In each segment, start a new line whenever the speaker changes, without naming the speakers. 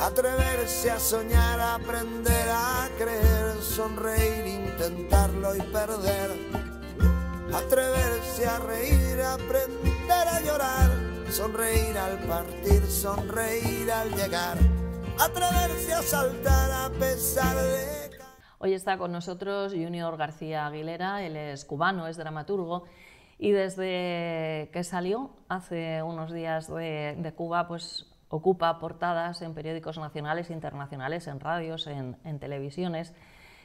Atreverse a soñar, aprender a creer, sonreír, intentarlo y perder. Atreverse a reír, aprender a llorar, sonreír al partir, sonreír al
llegar. Atreverse a saltar a pesar de... Hoy está con nosotros Junior García Aguilera, él es cubano, es dramaturgo y desde que salió hace unos días de, de Cuba, pues ocupa portadas en periódicos nacionales, e internacionales, en radios, en, televisiones.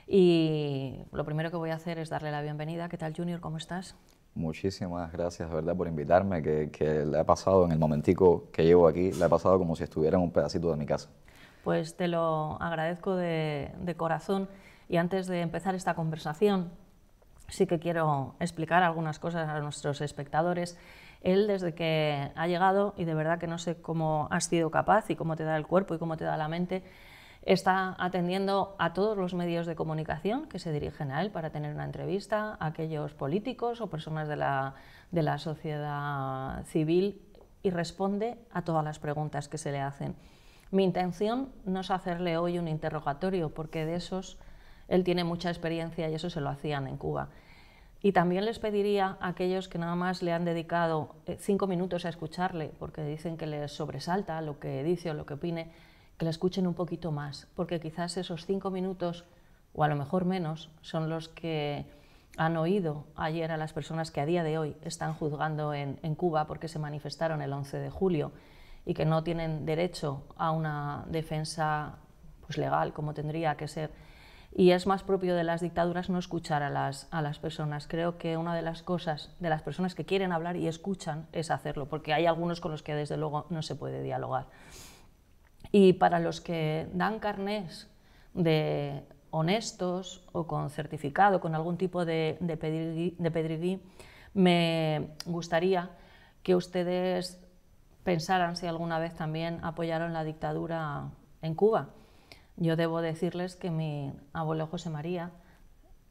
Y lo primero que voy a hacer es darle la bienvenida. ¿Qué tal, Junior? ¿Cómo estás?
Muchísimas gracias, de verdad, por invitarme, que, le la he pasado en el momentico que llevo aquí, le he pasado como si estuviera en un pedacito de mi casa.
Pues te lo agradezco de corazón. Y antes de empezar esta conversación, sí que quiero explicar algunas cosas a nuestros espectadores. Él desde que ha llegado, y de verdad que no sé cómo has sido capaz y cómo te da el cuerpo y cómo te da la mente, está atendiendo a todos los medios de comunicación que se dirigen a él para tener una entrevista, a aquellos políticos o personas de la, de la sociedad civil y responde a todas las preguntas que se le hacen. Mi intención no es hacerle hoy un interrogatorio, porque de esos él tiene mucha experiencia y eso se lo hacían en Cuba. Y también les pediría a aquellos que nada más le han dedicado eh, cinco minutos a escucharle, porque dicen que les sobresalta lo que dice o lo que opine, que le escuchen un poquito más, porque quizás esos cinco minutos, o a lo mejor menos, son los que han oído ayer a las personas que a día de hoy están juzgando en, en Cuba porque se manifestaron el 11 de julio y que no tienen derecho a una defensa pues, legal como tendría que ser y es más propio de las dictaduras no escuchar a las, personas. Creo que una de las cosas de las personas que quieren hablar y escuchan es hacerlo, porque hay algunos con los que desde luego no se puede dialogar. Y para los que dan carnés de honestos o con certificado, con algún tipo de, de, me gustaría que ustedes pensaran si alguna vez también apoyaron la dictadura en Cuba yo debo decirles que mi abuelo José María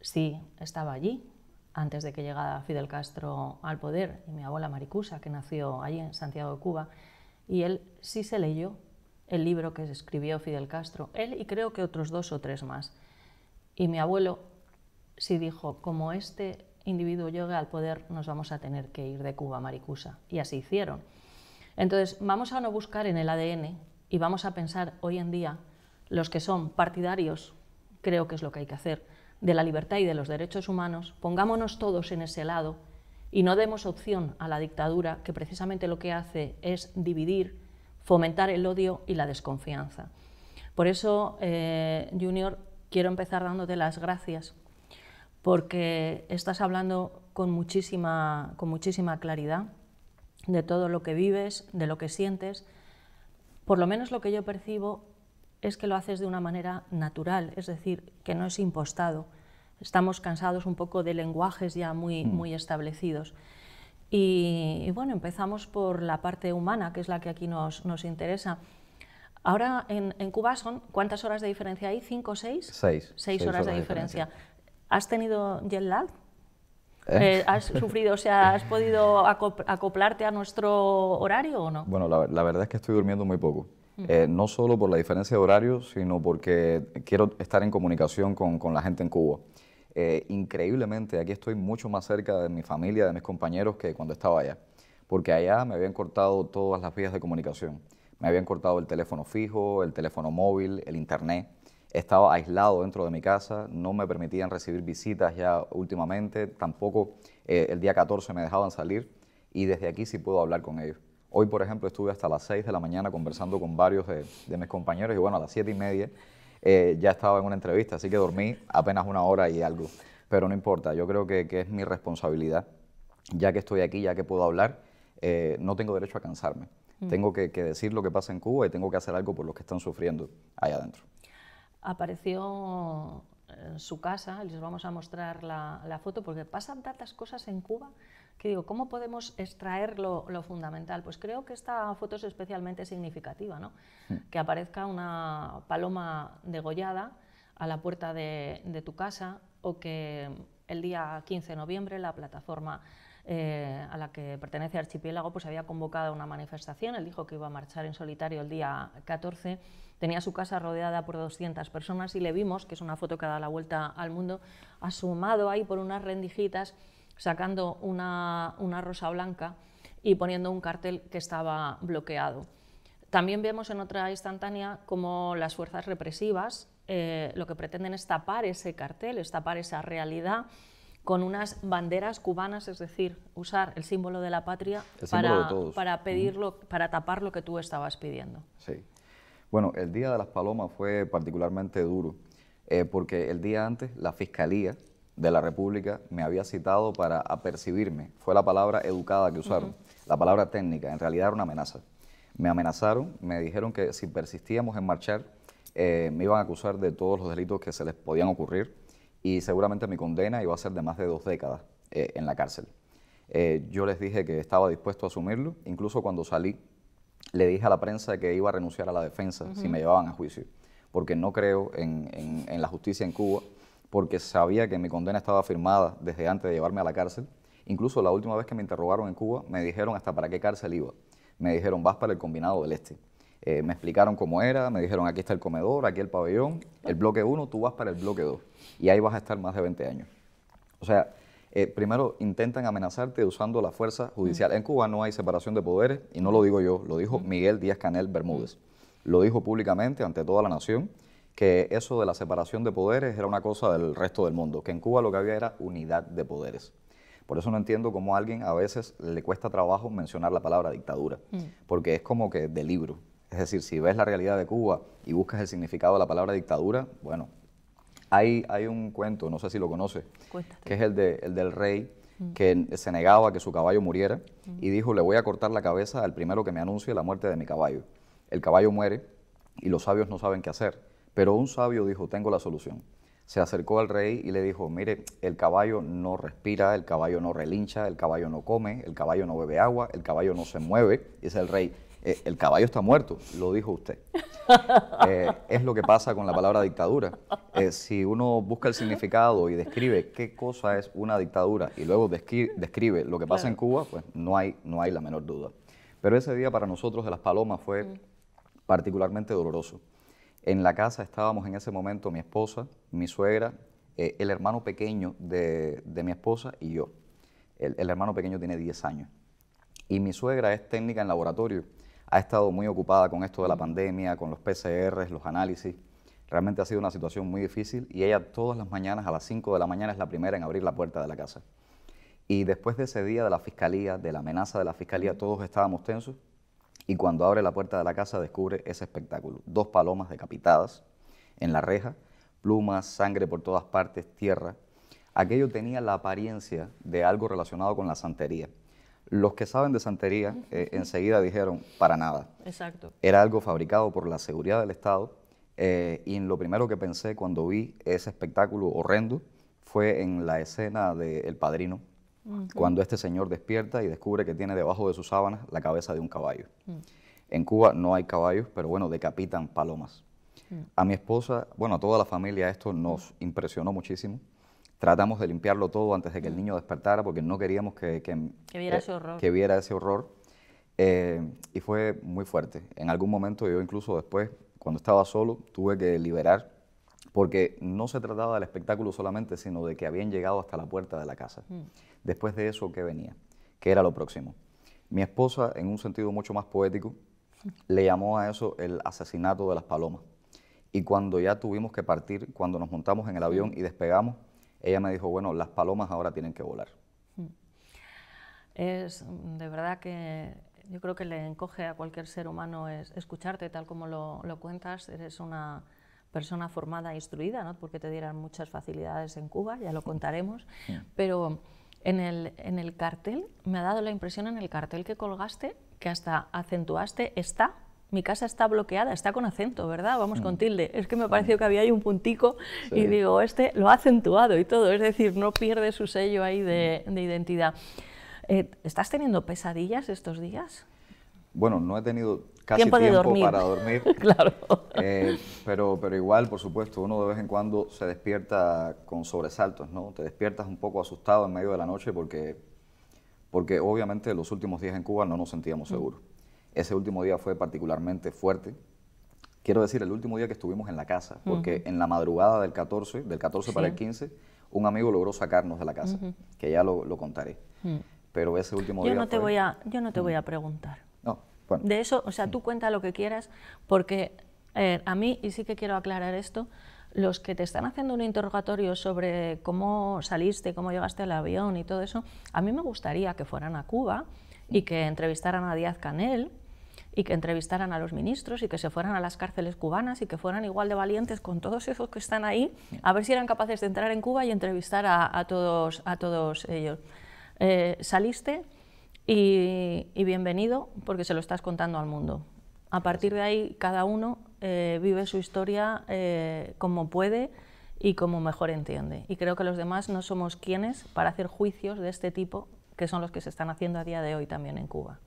sí estaba allí antes de que llegara Fidel Castro al poder y mi abuela Maricusa, que nació allí en Santiago de Cuba, y él sí se leyó el libro que escribió Fidel Castro, él y creo que otros dos o tres más. Y mi abuelo sí dijo, como este individuo llegue al poder, nos vamos a tener que ir de Cuba, Maricusa. Y así hicieron. Entonces, vamos a no buscar en el ADN y vamos a pensar hoy en día los que son partidarios, creo que es lo que hay que hacer, de la libertad y de los derechos humanos, pongámonos todos en ese lado y no demos opción a la dictadura que precisamente lo que hace es dividir, fomentar el odio y la desconfianza. Por eso, eh, Junior, quiero empezar dándote las gracias porque estás hablando con muchísima, con muchísima claridad de todo lo que vives, de lo que sientes. Por lo menos lo que yo percibo es que lo haces de una manera natural, es decir, que no es impostado. Estamos cansados un poco de lenguajes ya muy, mm. muy establecidos. Y, bueno, empezamos por la parte humana, que es la que aquí nos, interesa. Ahora en, Cuba son, ¿cuántas horas de diferencia hay? ¿Cinco o seis? Seis. Seis, horas, de diferencia. ¿Has tenido jet lag? Eh. Eh, ¿Has sufrido, o sea, has podido acoplarte a nuestro horario o no?
Bueno, la verdad es que estoy durmiendo muy poco. Eh, no solo por la diferencia de horario, sino porque quiero estar en comunicación con, la gente en Cuba. Eh, increíblemente, aquí estoy mucho más cerca de mi familia, de mis compañeros, que cuando estaba allá, porque allá me habían cortado todas las vías de comunicación. Me habían cortado el teléfono fijo, el teléfono móvil, el internet. Estaba aislado dentro de mi casa, no me permitían recibir visitas ya últimamente, tampoco eh, el día 14 me dejaban salir y desde aquí sí puedo hablar con ellos. Hoy, por ejemplo, estuve hasta las 6 de la mañana conversando con varios de, mis compañeros y bueno, a las 7 y media eh, ya estaba en una entrevista, así que dormí apenas una hora y algo. Pero no importa, yo creo que, es mi responsabilidad, ya que estoy aquí, ya que puedo hablar, eh, no tengo derecho a cansarme. Mm. Tengo que, decir lo que pasa en Cuba y tengo que hacer algo por los que están sufriendo allá adentro.
Apareció en su casa, les vamos a mostrar la, foto, porque pasan tantas cosas en Cuba ¿cómo podemos extraer lo, fundamental? Pues creo que esta foto es especialmente significativa, ¿no? Mm. Que aparezca una paloma degollada a la puerta de, tu casa o que el día 15 de noviembre la plataforma eh, a la que pertenece Archipiélago pues había convocado una manifestación, él dijo que iba a marchar en solitario el día 14, tenía su casa rodeada por 200 personas y le vimos, que es una foto que da la vuelta al mundo, asomado ahí por unas rendijitas sacando una, rosa blanca y poniendo un cartel que estaba bloqueado. También vemos en otra instantánea cómo las fuerzas represivas eh, lo que pretenden es tapar ese cartel, es tapar esa realidad con unas banderas cubanas, es decir, usar el símbolo de la patria para, para, pedirlo, para tapar lo que tú estabas pidiendo.
Sí. Bueno, el Día de las Palomas fue particularmente duro, eh, porque el día antes la Fiscalía de la República me había citado para apercibirme. Fue la palabra educada que usaron, la palabra técnica, en realidad era una amenaza. Me amenazaron, me dijeron que si persistíamos en marchar, eh, me iban a acusar de todos los delitos que se les podían ocurrir y seguramente mi condena iba a ser de más de dos décadas eh, en la cárcel. Eh, yo les dije que estaba dispuesto a asumirlo, incluso cuando salí le dije a la prensa que iba a renunciar a la defensa si me llevaban a juicio, porque no creo en la justicia en Cuba porque sabía que mi condena estaba firmada desde antes de llevarme a la cárcel. Incluso la última vez que me interrogaron en Cuba, me dijeron hasta para qué cárcel iba. Me dijeron, vas para el combinado del Este. Eh, me explicaron cómo era, me dijeron, aquí está el comedor, aquí el pabellón, el bloque 1, tú vas para el bloque 2. Y ahí vas a estar más de 20 años. O sea, eh, primero intentan amenazarte usando la fuerza judicial. En Cuba no hay separación de poderes, y no lo digo yo, lo dijo Miguel Díaz Canel Bermúdez. Lo dijo públicamente ante toda la nación que eso de la separación de poderes era una cosa del resto del mundo, que en Cuba lo que había era unidad de poderes. Por eso no entiendo cómo a alguien a veces le cuesta trabajo mencionar la palabra dictadura, mm. porque es como que de libro. Es decir, si ves la realidad de Cuba y buscas el significado de la palabra dictadura, bueno, hay, hay un cuento, no sé si lo conoces, que es el, del rey mm. que se negaba a que su caballo muriera mm. y dijo, le voy a cortar la cabeza al primero que me anuncie la muerte de mi caballo. El caballo muere y los sabios no saben qué hacer pero un sabio dijo, tengo la solución. Se acercó al rey y le dijo, mire, el caballo no respira, el caballo no relincha, el caballo no come, el caballo no bebe agua, el caballo no se mueve. Y Dice el rey, eh, el caballo está muerto, lo dijo usted. Eh, es lo que pasa con la palabra dictadura. Eh, si uno busca el significado y describe qué cosa es una dictadura y luego describe lo que pasa en Cuba, pues no hay, no hay la menor duda. Pero ese día para nosotros de las Palomas fue mm. particularmente doloroso. En la casa estábamos en ese momento mi esposa, mi suegra, eh, el hermano pequeño de, mi esposa y yo. El, el, hermano pequeño tiene 10 años. Y mi suegra es técnica en laboratorio. Ha estado muy ocupada con esto de la pandemia, con los PCRs, los análisis. Realmente ha sido una situación muy difícil y ella todas las mañanas a las 5 de la mañana es la primera en abrir la puerta de la casa. Y después de ese día de la fiscalía, de la amenaza de la fiscalía, todos estábamos tensos y cuando abre la puerta de la casa descubre ese espectáculo. Dos palomas decapitadas en la reja, plumas, sangre por todas partes, tierra. Aquello tenía la apariencia de algo relacionado con la santería. Los que saben de santería eh, enseguida dijeron, para nada. Exacto. Era algo fabricado por la seguridad del Estado eh, y lo primero que pensé cuando vi ese espectáculo horrendo fue en la escena de El Padrino, cuando este señor despierta y descubre que tiene debajo de sus sábanas la cabeza de un caballo. En Cuba no hay caballos, pero bueno, decapitan palomas. A mi esposa, bueno, a toda la familia esto nos impresionó muchísimo. Tratamos de limpiarlo todo antes de que el niño despertara porque no queríamos que, que, viera, eh, ese horror. Que viera ese horror. Eh, y fue muy fuerte. En algún momento yo incluso después, cuando estaba solo, tuve que liberar porque no se trataba del espectáculo solamente, sino de que habían llegado hasta la puerta de la casa. Mm. Después de eso, ¿qué venía? ¿Qué era lo próximo? Mi esposa, en un sentido mucho más poético, le llamó a eso el asesinato de las palomas. Y cuando ya tuvimos que partir, cuando nos montamos en el avión mm. y despegamos, ella me dijo, bueno, las palomas ahora tienen que volar. Mm.
Es de verdad que yo creo que le encoge a cualquier ser humano escucharte tal como lo, lo cuentas. Eres una persona formada e instruida, ¿no? porque te dieran muchas facilidades en Cuba, ya lo contaremos, pero en el, en el cartel, me ha dado la impresión en el cartel que colgaste, que hasta acentuaste está, mi casa está bloqueada, está con acento, ¿verdad? Vamos con tilde. Es que me pareció que había ahí un puntico y digo, este lo ha acentuado y todo, es decir, no pierde su sello ahí de, identidad. Eh, ¿Estás teniendo pesadillas estos días?
Bueno, no he tenido casi tiempo, dormir. para dormir. claro. Eh, pero, pero igual, por supuesto, uno de vez en cuando se despierta con sobresaltos, ¿no? Te despiertas un poco asustado en medio de la noche porque, porque obviamente los últimos días en Cuba no nos sentíamos mm. seguros. Ese último día fue particularmente fuerte. Quiero decir, el último día que estuvimos en la casa, porque en la madrugada del 14, del 14 para el 15, un amigo logró sacarnos de la casa, que ya lo, contaré. Mm. Pero ese último yo día... No te voy
a, yo no te voy a preguntar. De eso, o sea, tú cuenta lo que quieras, porque eh, a mí, y sí que quiero aclarar esto, los que te están haciendo un interrogatorio sobre cómo saliste, cómo llegaste al avión y todo eso, a mí me gustaría que fueran a Cuba y que entrevistaran a Díaz Canel y que entrevistaran a los ministros y que se fueran a las cárceles cubanas y que fueran igual de valientes con todos esos que están ahí, a ver si eran capaces de entrar en Cuba y entrevistar a, todos, a todos ellos. Eh, saliste y, bienvenido porque se lo estás contando al mundo. A partir de ahí, cada uno eh, vive su historia eh, como puede y como mejor entiende. Y creo que los demás no somos quienes para hacer juicios de este tipo, que son los que se están haciendo a día de hoy también en Cuba.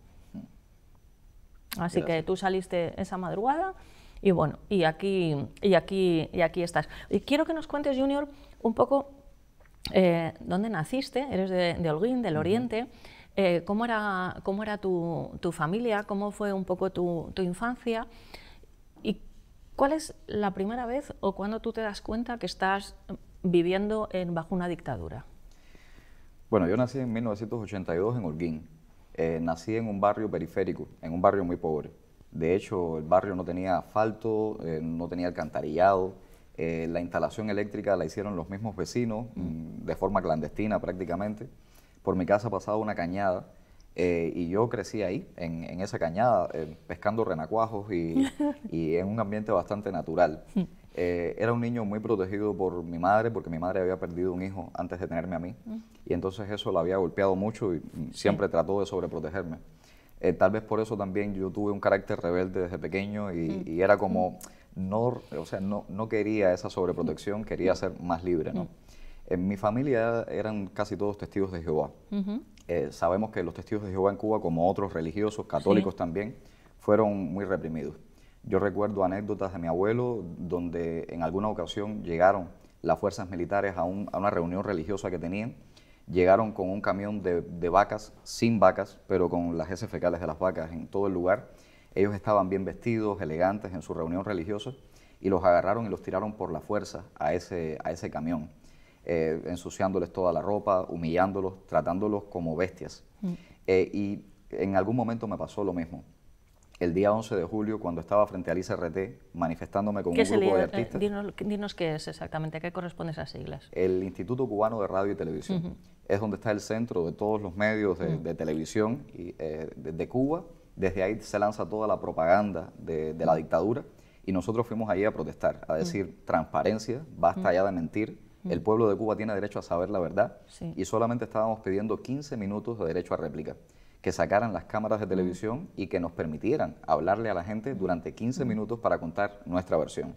Así que tú saliste esa madrugada y bueno, y aquí, y aquí, y aquí estás. Y quiero que nos cuentes, Junior, un poco eh, dónde naciste, eres de, Holguín, del Oriente, eh, cómo era, cómo era tu, tu, familia, cómo fue un poco tu, tu infancia y cuál es la primera vez o cuándo tú te das cuenta que estás viviendo en, bajo una dictadura.
Bueno, yo nací en 1982 en Holguín. Eh, nací en un barrio periférico, en un barrio muy pobre. De hecho, el barrio no tenía asfalto, eh, no tenía alcantarillado. la instalación eléctrica la hicieron los mismos vecinos, mm. Mm, de forma clandestina prácticamente por mi casa pasaba una cañada eh, y yo crecí ahí, en, esa cañada, eh, pescando renacuajos y, en un ambiente bastante natural. Eh, era un niño muy protegido por mi madre, porque mi madre había perdido un hijo antes de tenerme a mí, mm. y entonces eso la había golpeado mucho y siempre trató de sobreprotegerme. tal vez por eso también yo tuve un carácter rebelde desde pequeño y, mm. y era como, no, o sea, no, no quería esa sobreprotección, quería mm. ser más libre, ¿no? En mi familia eran casi todos testigos de Jehová. Eh, sabemos que los testigos de Jehová en Cuba, como otros religiosos católicos también, fueron muy reprimidos. Yo recuerdo anécdotas de mi abuelo donde en alguna ocasión llegaron las fuerzas militares a, una reunión religiosa que tenían, llegaron con un camión de, vacas, sin vacas, pero con las heces fecales de las vacas en todo el lugar. Ellos estaban bien vestidos, elegantes en su reunión religiosa, y los agarraron y los tiraron por la fuerza a ese camión. Eh, ensuciándoles toda la ropa, humillándolos, tratándolos como bestias. Mm. Eh, y en algún momento me pasó lo mismo. El día 11 de julio, cuando estaba frente al ICRT manifestándome con un grupo de artistas. Eh,
dinos, qué es exactamente, qué corresponde esas siglas.
El Instituto Cubano de Radio y Televisión. Es donde está el centro de todos los medios de, mm. televisión y, de, Cuba. Desde ahí se lanza toda la propaganda de, la mm. dictadura y nosotros fuimos ahí a protestar, a decir transparencia, basta ya de mentir, el pueblo de Cuba tiene derecho a saber la verdad y solamente estábamos pidiendo 15 minutos de derecho a réplica, que sacaran las cámaras de televisión y que nos permitieran hablarle a la gente durante 15 minutos para contar nuestra versión.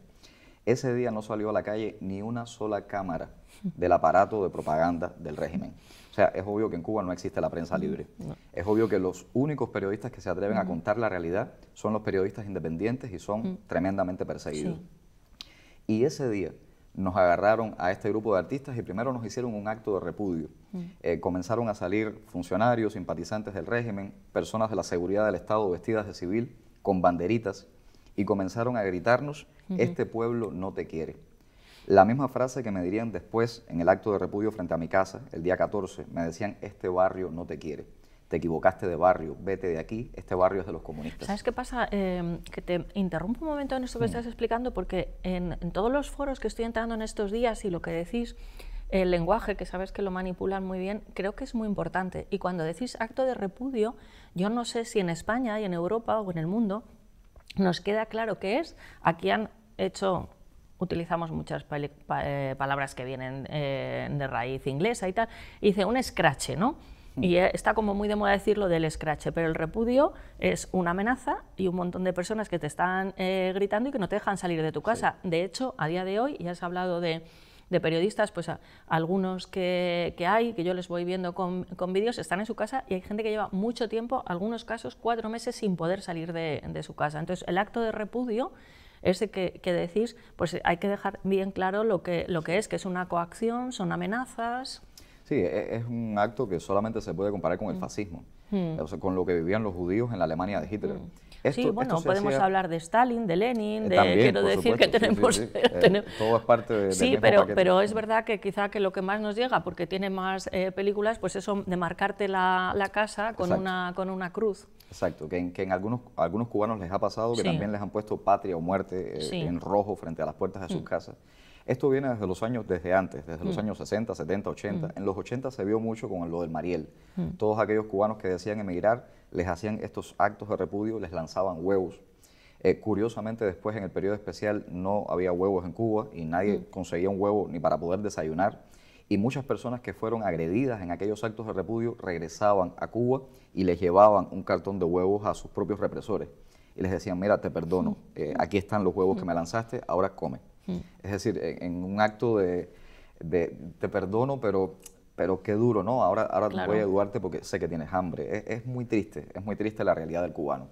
Ese día no salió a la calle ni una sola cámara del aparato de propaganda del régimen. O sea, es obvio que en Cuba no existe la prensa libre. Es obvio que los únicos periodistas que se atreven a contar la realidad son los periodistas independientes y son tremendamente perseguidos. Y ese día nos agarraron a este grupo de artistas y primero nos hicieron un acto de repudio. Mm. Eh, comenzaron a salir funcionarios, simpatizantes del régimen, personas de la seguridad del Estado vestidas de civil, con banderitas, y comenzaron a gritarnos, este pueblo no te quiere. La misma frase que me dirían después en el acto de repudio frente a mi casa, el día 14, me decían, este barrio no te quiere te equivocaste de barrio, vete de aquí, este barrio es de los comunistas.
¿Sabes qué pasa? Em, que te interrumpo un momento en esto que estás explicando, porque en, todos los foros que estoy entrando en estos días y lo que decís, el lenguaje, que sabes que lo manipulan muy bien, creo que es muy importante. Y cuando decís acto de repudio, yo no sé si en España y en Europa o en el mundo nos queda claro qué es. Aquí han hecho utilizamos muchas eh, palabras que vienen eh, de raíz inglesa y tal, Hice un escrache, ¿no? Mm. Y eh, está como muy de moda decirlo del escrache, pero el repudio es una amenaza y un montón de personas que te están eh, gritando y que no te dejan salir de tu casa. De hecho, a día de hoy, ya has hablado de, periodistas, pues algunos que, hay, que yo les voy viendo con, vídeos, están en su casa y hay gente que lleva mucho tiempo, algunos casos cuatro meses sin poder salir de, su casa. Entonces, el acto de repudio ese que, que, decís, pues hay que dejar bien claro lo que, lo que es, que es una coacción, son amenazas.
Sí, e, e, es, un acto que solamente se puede comparar con el mm. fascismo, mm. con lo que vivían los judíos en la Alemania de Hitler. Mm. sí, bueno, podemos
hablar de Stalin, de Lenin, eh, de, quiero decir que eh, tenemos... todo es parte de... Sí, pero, pero es verdad que quizá que lo que más nos llega, porque tiene más eh, películas, pues eso de marcarte la, casa con una, con una
cruz. Exacto, que en, algunos, algunos cubanos les ha pasado que también les han puesto patria o muerte en rojo frente a las puertas de sus casas. Esto viene desde los años, desde antes, desde los mm. años 60, 70, 80. En los 80 se vio mucho con lo del Mariel. Mm. Todos aquellos cubanos que decían emigrar les hacían estos actos de repudio, les lanzaban huevos. Eh, curiosamente, después en el periodo especial no había huevos en Cuba y nadie mm. conseguía un huevo ni para poder desayunar. Y muchas personas que fueron agredidas en aquellos actos de repudio regresaban a Cuba y les llevaban un cartón de huevos a sus propios represores. Y les decían, mira, te perdono, eh, aquí están los huevos que me lanzaste, ahora come. Mm. Es decir, en, un acto de, te perdono, pero, pero qué duro, ¿no? Ahora, ahora voy a eduarte porque sé que tienes hambre. Es, muy triste, es muy triste la realidad del cubano.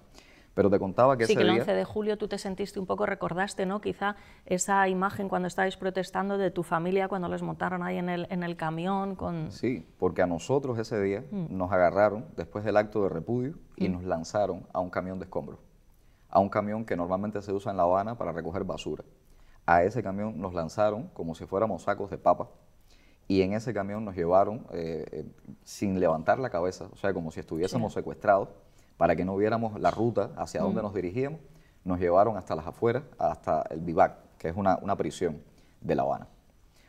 Pero te contaba que sí, que el 11 de
julio tú te sentiste un poco, recordaste, ¿no? Quizá esa imagen cuando estabais protestando de tu familia, cuando les montaron ahí en el, en el camión con...
Sí, porque a nosotros ese día mm. nos agarraron después del acto de repudio y mm. nos lanzaron a un camión de escombros, a un camión que normalmente se usa en La Habana para recoger basura a ese camión nos lanzaron como si fuéramos sacos de papa y en ese camión nos llevaron eh, eh, sin levantar la cabeza, o sea, como si estuviésemos secuestrados para que no viéramos la ruta hacia donde mm. nos dirigíamos, nos llevaron hasta las afueras, hasta el Vivac, que es una, prisión de La Habana.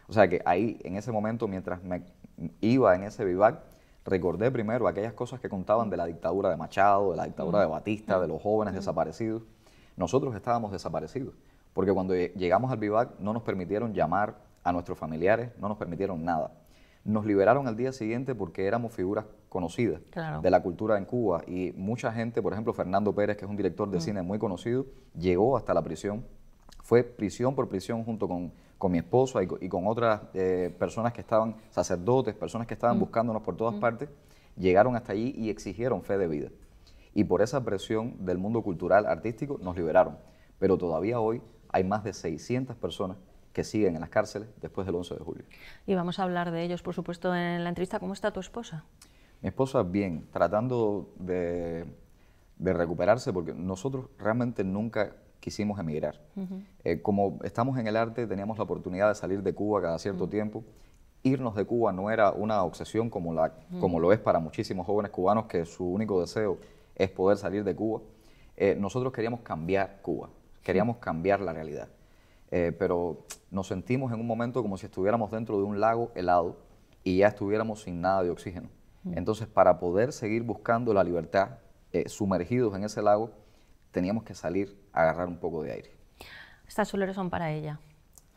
O sea que ahí, en ese momento, mientras me iba en ese Vivac, recordé primero aquellas cosas que contaban de la dictadura de Machado, de la dictadura mm. de Batista, de los jóvenes mm. desaparecidos. Nosotros estábamos desaparecidos porque cuando llegamos al vivac no nos permitieron llamar a nuestros familiares, no nos permitieron nada. Nos liberaron al día siguiente porque éramos figuras conocidas de la cultura en Cuba y mucha gente, por ejemplo Fernando Pérez, que es un director de mm. cine muy conocido, llegó hasta la prisión, fue prisión por prisión junto con, con mi esposa y, con otras eh, personas que estaban, sacerdotes, personas que estaban mm. buscándonos por todas mm. partes, llegaron hasta allí y exigieron fe de vida. Y por esa presión del mundo cultural, artístico, nos liberaron. Pero todavía hoy hay más de 600 personas que siguen en las cárceles después del 11 de julio.
Y vamos a hablar de ellos, por supuesto, en la entrevista. ¿Cómo está tu esposa?
Mi esposa, bien, tratando de, recuperarse, porque nosotros realmente nunca quisimos emigrar. Eh, como estamos en el arte, teníamos la oportunidad de salir de Cuba cada cierto tiempo. Irnos de Cuba no era una obsesión como, la, como lo es para muchísimos jóvenes cubanos que su único deseo es poder salir de Cuba. Eh, nosotros queríamos cambiar Cuba. Queríamos cambiar la realidad. Eh, pero nos sentimos en un momento como si estuviéramos dentro de un lago helado y ya estuviéramos sin nada de oxígeno. Entonces, para poder seguir buscando la libertad eh, sumergidos en ese lago, teníamos que salir a agarrar un poco de aire.
Estas olores son para ella.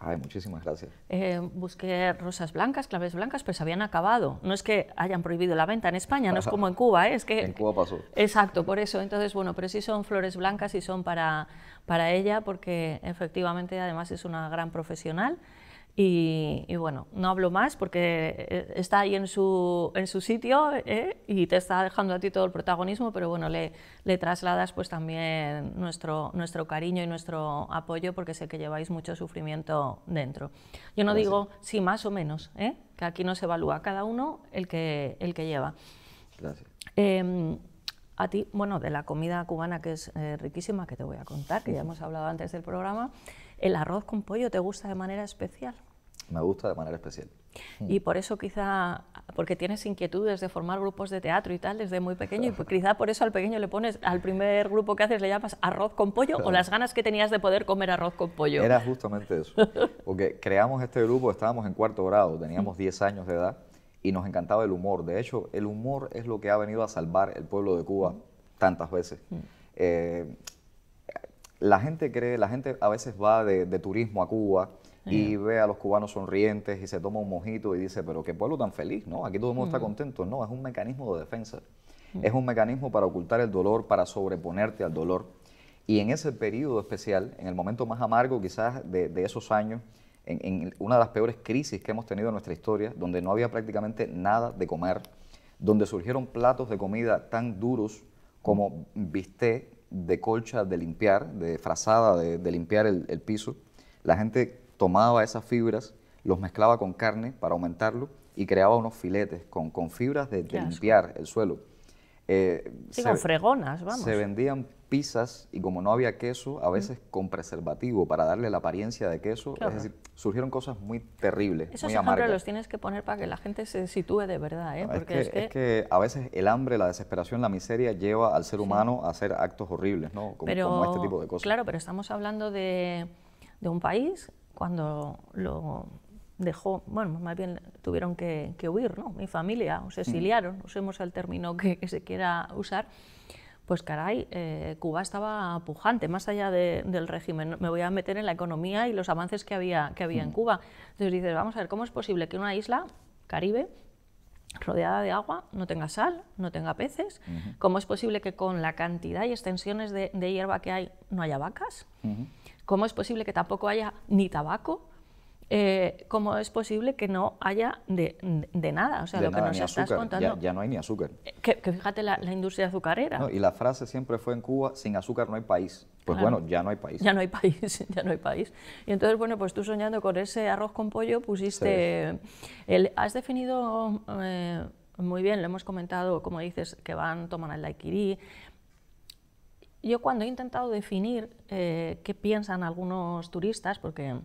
Ay, muchísimas gracias.
Eh, busqué rosas blancas, claves blancas, pero se habían acabado. No es que hayan prohibido la venta en España, no es como en Cuba, ¿eh? es que... En Cuba pasó. Exacto, por eso. Entonces, bueno, pero sí son flores blancas y son para, para ella, porque efectivamente además es una gran profesional. Y, bueno, no hablo más porque eh, está ahí en su, en su sitio eh, y te está dejando a ti todo el protagonismo, pero bueno, le, le trasladas pues también nuestro, nuestro cariño y nuestro apoyo porque sé que lleváis mucho sufrimiento dentro. Yo no digo si más o menos, eh, que aquí no se evalúa cada uno el que, el que lleva. Gracias. Em, a ti, bueno, de la comida cubana que es riquísima, que te voy a contar, que ya hemos hablado antes del programa. ¿El arroz con pollo te gusta de manera especial?
Me gusta de manera especial. Mm.
Y por eso quizá, porque tienes inquietudes de formar grupos de teatro y tal desde muy pequeño, y quizá por eso al pequeño le pones, al primer grupo que haces le llamas arroz con pollo o las ganas que tenías de poder comer arroz con
pollo. Era justamente eso, porque creamos este grupo, estábamos en cuarto grado, teníamos 10 mm. años de edad y nos encantaba el humor. De hecho, el humor es lo que ha venido a salvar el pueblo de Cuba mm. tantas veces. Eh, la gente cree, la gente a veces va de, turismo a Cuba y ve a los cubanos sonrientes y se toma un mojito y dice, pero qué pueblo tan feliz, ¿no? Aquí todo el mundo está mm. contento. No, es un mecanismo de defensa. Mm. Es un mecanismo para ocultar el dolor, para sobreponerte al dolor. Y en ese periodo especial, en el momento más amargo quizás de, esos años, en, una de las peores crisis que hemos tenido en nuestra historia, donde no había prácticamente nada de comer, donde surgieron platos de comida tan duros como bisté, de colcha de limpiar, de frazada, de, limpiar el, piso. La gente tomaba esas fibras, los mezclaba con carne para aumentarlo y creaba unos filetes con, fibras de limpiar el suelo. Eh, se,
fregonas, vamos. Se
vendían pizzas y como no había queso, a veces con preservativo para darle la apariencia de queso. Es decir, surgieron cosas muy terribles. Esos muy los
tienes que poner para que la gente se sitúe de verdad. ¿eh? Porque es,
que, a veces el hambre, la desesperación, la miseria lleva al ser humano a hacer actos horribles, ¿no? Como, este tipo de cosas. Claro,
pero estamos hablando de, de un país cuando lo dejó, bueno, más bien tuvieron que, huir, ¿no? Mi familia, o se mm. exiliaron, usemos el término que, se quiera usar. Pues caray, eh, Cuba estaba pujante, más allá del régimen. Me voy a meter en la economía y los avances que había, que había en mm. Cuba. Entonces dices, vamos a ver, ¿cómo es posible que una isla, Caribe, rodeada de agua, no tenga sal, no tenga peces? ¿Cómo es posible que con la cantidad y extensiones de, hierba que hay no haya vacas? ¿Cómo es posible que tampoco haya ni tabaco? eh, ¿cómo es posible que no haya de, nada? O sea, lo que nos estás contando.
Ya, no hay ni azúcar. Eh,
que, fíjate la, industria azucarera. y
la frase siempre fue en Cuba, sin azúcar no hay país. Pues bueno, ya no hay país. Ya no hay
país, ya no hay país. Y entonces, bueno, pues tú soñando con ese arroz con pollo pusiste... has definido... Eh, muy bien, lo hemos comentado, como dices, que van, toman el daiquiri. Yo cuando he intentado definir eh, qué piensan algunos turistas, porque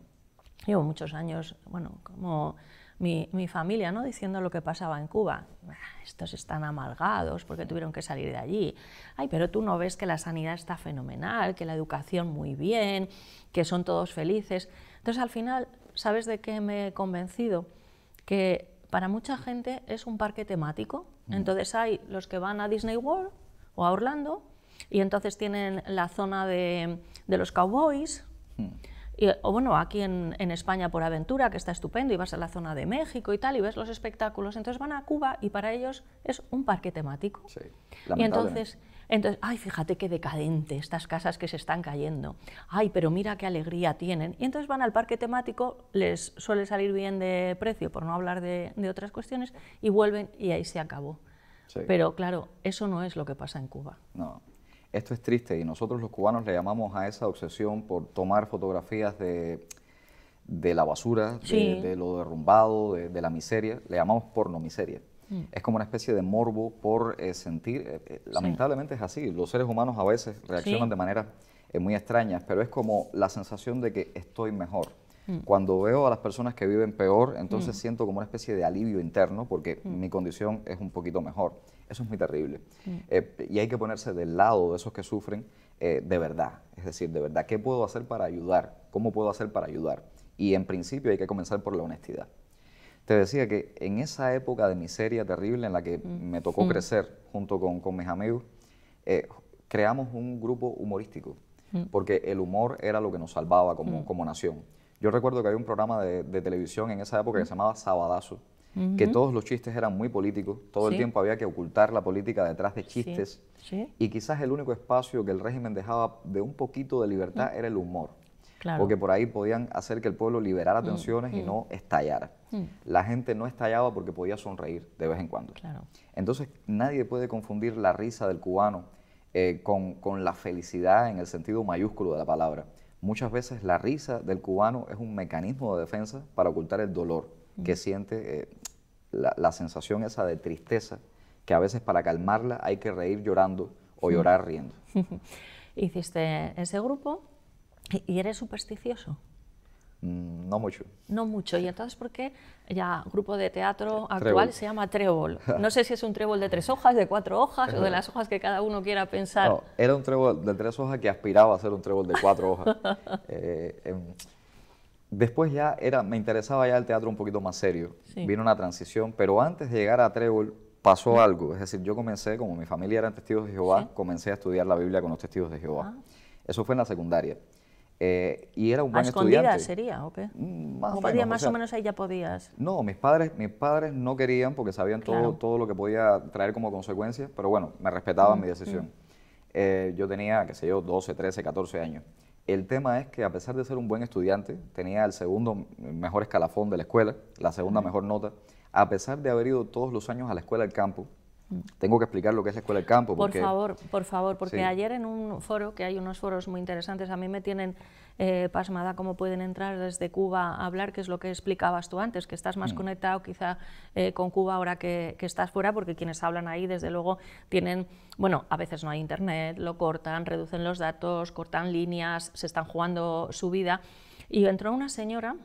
llevo muchos años, bueno, como mi, mi, familia, ¿no? Diciendo lo que pasaba en Cuba. Ah, estos están amargados porque tuvieron que salir de allí. Ay, pero tú no ves que la sanidad está fenomenal, que la educación muy bien, que son todos felices. Entonces, al final, ¿sabes de qué me he convencido? Que para mucha gente es un parque temático. Mm. Entonces, hay los que van a Disney World o a Orlando y entonces tienen la zona de, de los cowboys. Mm o bueno, aquí en, España por aventura, que está estupendo, y vas a la zona de México y tal, y ves los espectáculos. Entonces van a Cuba y para ellos es un parque temático. Sí, y entonces, ay, fíjate qué decadente estas casas que se están cayendo. Ay, pero mira qué alegría tienen. Y entonces van al parque temático, les suele salir bien de precio, por no hablar de, otras cuestiones, y vuelven y ahí se acabó. Pero claro, eso no es lo que pasa en Cuba.
No esto es triste y nosotros los cubanos le llamamos a esa obsesión por tomar fotografías de, la basura, de, lo derrumbado, de, la miseria, le llamamos porno miseria. Mm. Es como una especie de morbo por eh, sentir, eh, eh, lamentablemente es así, los seres humanos a veces reaccionan de manera muy extraña, pero es como la sensación de que estoy mejor. Mm. Cuando veo a las personas que viven peor, entonces mm. siento como una especie de alivio interno porque mi condición es un poquito mejor. Eso es muy terrible. Mm. Eh, y hay que ponerse del lado de esos que sufren eh, de verdad. Es decir, de verdad, ¿qué puedo hacer para ayudar? ¿Cómo puedo hacer para ayudar? Y en principio hay que comenzar por la honestidad. Te decía que en esa época de miseria terrible en la que mm. me tocó mm. crecer junto con, con mis amigos, eh, creamos un grupo humorístico, porque el humor era lo que nos salvaba como, como nación. Yo recuerdo que había un programa de, de televisión en esa época que se llamaba Sabadazo, que todos los chistes eran muy políticos, todo el tiempo había que ocultar la política detrás de chistes, y quizás el único espacio que el régimen dejaba de un poquito de libertad mm. era el humor. Porque por ahí podían hacer que el pueblo liberara mm. tensiones y mm. no estallara. La gente no estallaba porque podía sonreír de vez en cuando. Entonces nadie puede confundir la risa del cubano eh, con, con la felicidad en el sentido mayúsculo de la palabra. Muchas veces la risa del cubano es un mecanismo de defensa para ocultar el dolor que siente eh, la, sensación esa de tristeza, que a veces para calmarla hay que reír llorando o llorar riendo.
Hiciste ese grupo y eres supersticioso.
Mm, no mucho.
No mucho. ¿Y entonces por qué ya grupo de teatro actual se llama trébol? No sé si es un trébol de tres hojas, de cuatro hojas o de las hojas que cada uno quiera pensar. No,
era un trébol de tres hojas que aspiraba a ser un trébol de cuatro hojas. Eh, em, Después ya era, me interesaba ya el teatro un poquito más serio. Vino una transición, pero antes de llegar a Trébol pasó algo. Es decir, yo comencé, como mi familia eran testigos de Jehová, comencé a estudiar la Biblia con los testigos de Jehová. Ah. Eso fue en la secundaria. Eh, y era un buen escondida estudiante.
sería o qué?
Mm, más, o, podía, más o, menos
ahí ya podías.
No, mis padres, mis padres no querían porque sabían todo, todo lo que podía traer como consecuencia, pero bueno, me respetaban mi decisión. Eh, yo tenía, qué sé yo, 12, 13, 14 años. El tema es que a pesar de ser un buen estudiante, tenía el segundo mejor escalafón de la escuela, la segunda mejor nota, a pesar de haber ido todos los años a la escuela del campo, tengo que explicar lo que es la escuela del campo. por favor,
por favor, porque ayer en un foro, que hay unos foros muy interesantes, a mí me tienen eh, pasmada cómo pueden entrar desde Cuba a hablar, que es lo que explicabas tú antes, que estás más mm. conectado quizá eh, con Cuba ahora que, que, estás fuera, porque quienes hablan ahí, desde luego, tienen, bueno, a veces no hay internet, lo cortan, reducen los datos, cortan líneas, se están jugando su vida. Y entró una señora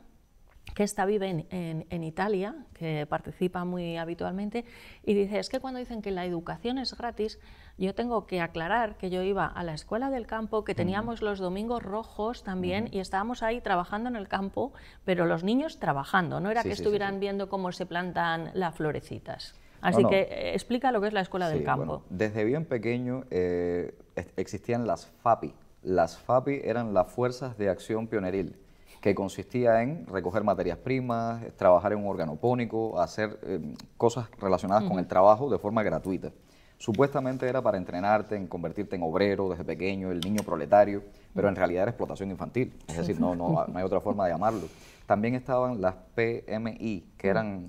que esta vive en, Italia, que participa muy habitualmente, y dice, es que cuando dicen que la educación es gratis, yo tengo que aclarar que yo iba a la escuela del campo, que teníamos los domingos rojos también, y estábamos ahí trabajando en el campo, pero los niños trabajando, no era que estuvieran viendo cómo se plantan las florecitas. Así que eh, explica lo que es la escuela del campo.
desde bien pequeño eh, existían las FAPI. Las FAPI eran las Fuerzas de Acción Pioneril que consistía en recoger materias primas, trabajar en un organopónico, hacer em, cosas relacionadas con el trabajo de forma gratuita. Supuestamente era para entrenarte en convertirte en obrero desde pequeño, el niño proletario, pero en realidad era explotación infantil, es decir, no, no, hay otra forma de llamarlo. También estaban las PMI, que eran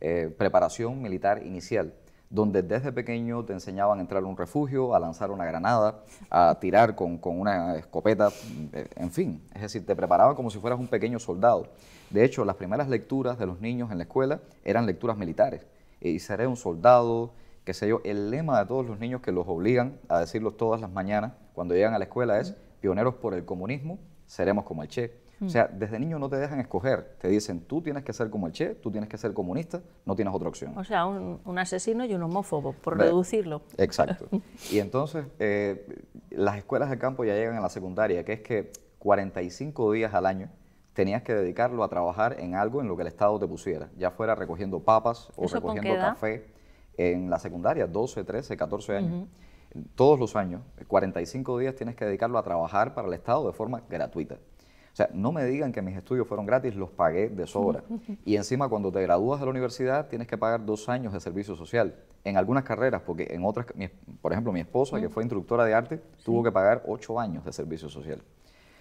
eh, preparación militar inicial, donde desde pequeño te enseñaban a entrar a un refugio, a lanzar una granada, a tirar con, una escopeta, eh, en fin, es decir, te preparaban como si fueras un pequeño soldado. De hecho, las primeras lecturas de los niños en la escuela eran lecturas militares, y seré un soldado, qué sé yo, el lema de todos los niños que los obligan a decirlos todas las mañanas cuando llegan a la escuela es, pioneros por el comunismo, seremos como el Che. Mm. O sea, desde niño no te dejan escoger. Te dicen, tú tienes que ser como el Che, tú tienes que ser comunista, no tienes otra opción.
O sea, un, asesino y un homófobo, por reducirlo.
Exacto. y entonces, eh, las escuelas de campo ya llegan a la secundaria, que es que 45 días al año tenías que dedicarlo a trabajar en algo en lo que el Estado te pusiera, ya fuera recogiendo papas o recogiendo café en la secundaria, 12, 13, 14 años. todos los años, 45 días tienes que dedicarlo a trabajar para el Estado de forma gratuita. O sea, no me digan que mis estudios fueron gratis, los pagué de sobra. Y encima cuando te gradúas de la universidad tienes que pagar dos años de servicio social. En algunas carreras, porque en otras, por ejemplo, mi esposa, que fue instructora de arte, tuvo que pagar ocho años de servicio social.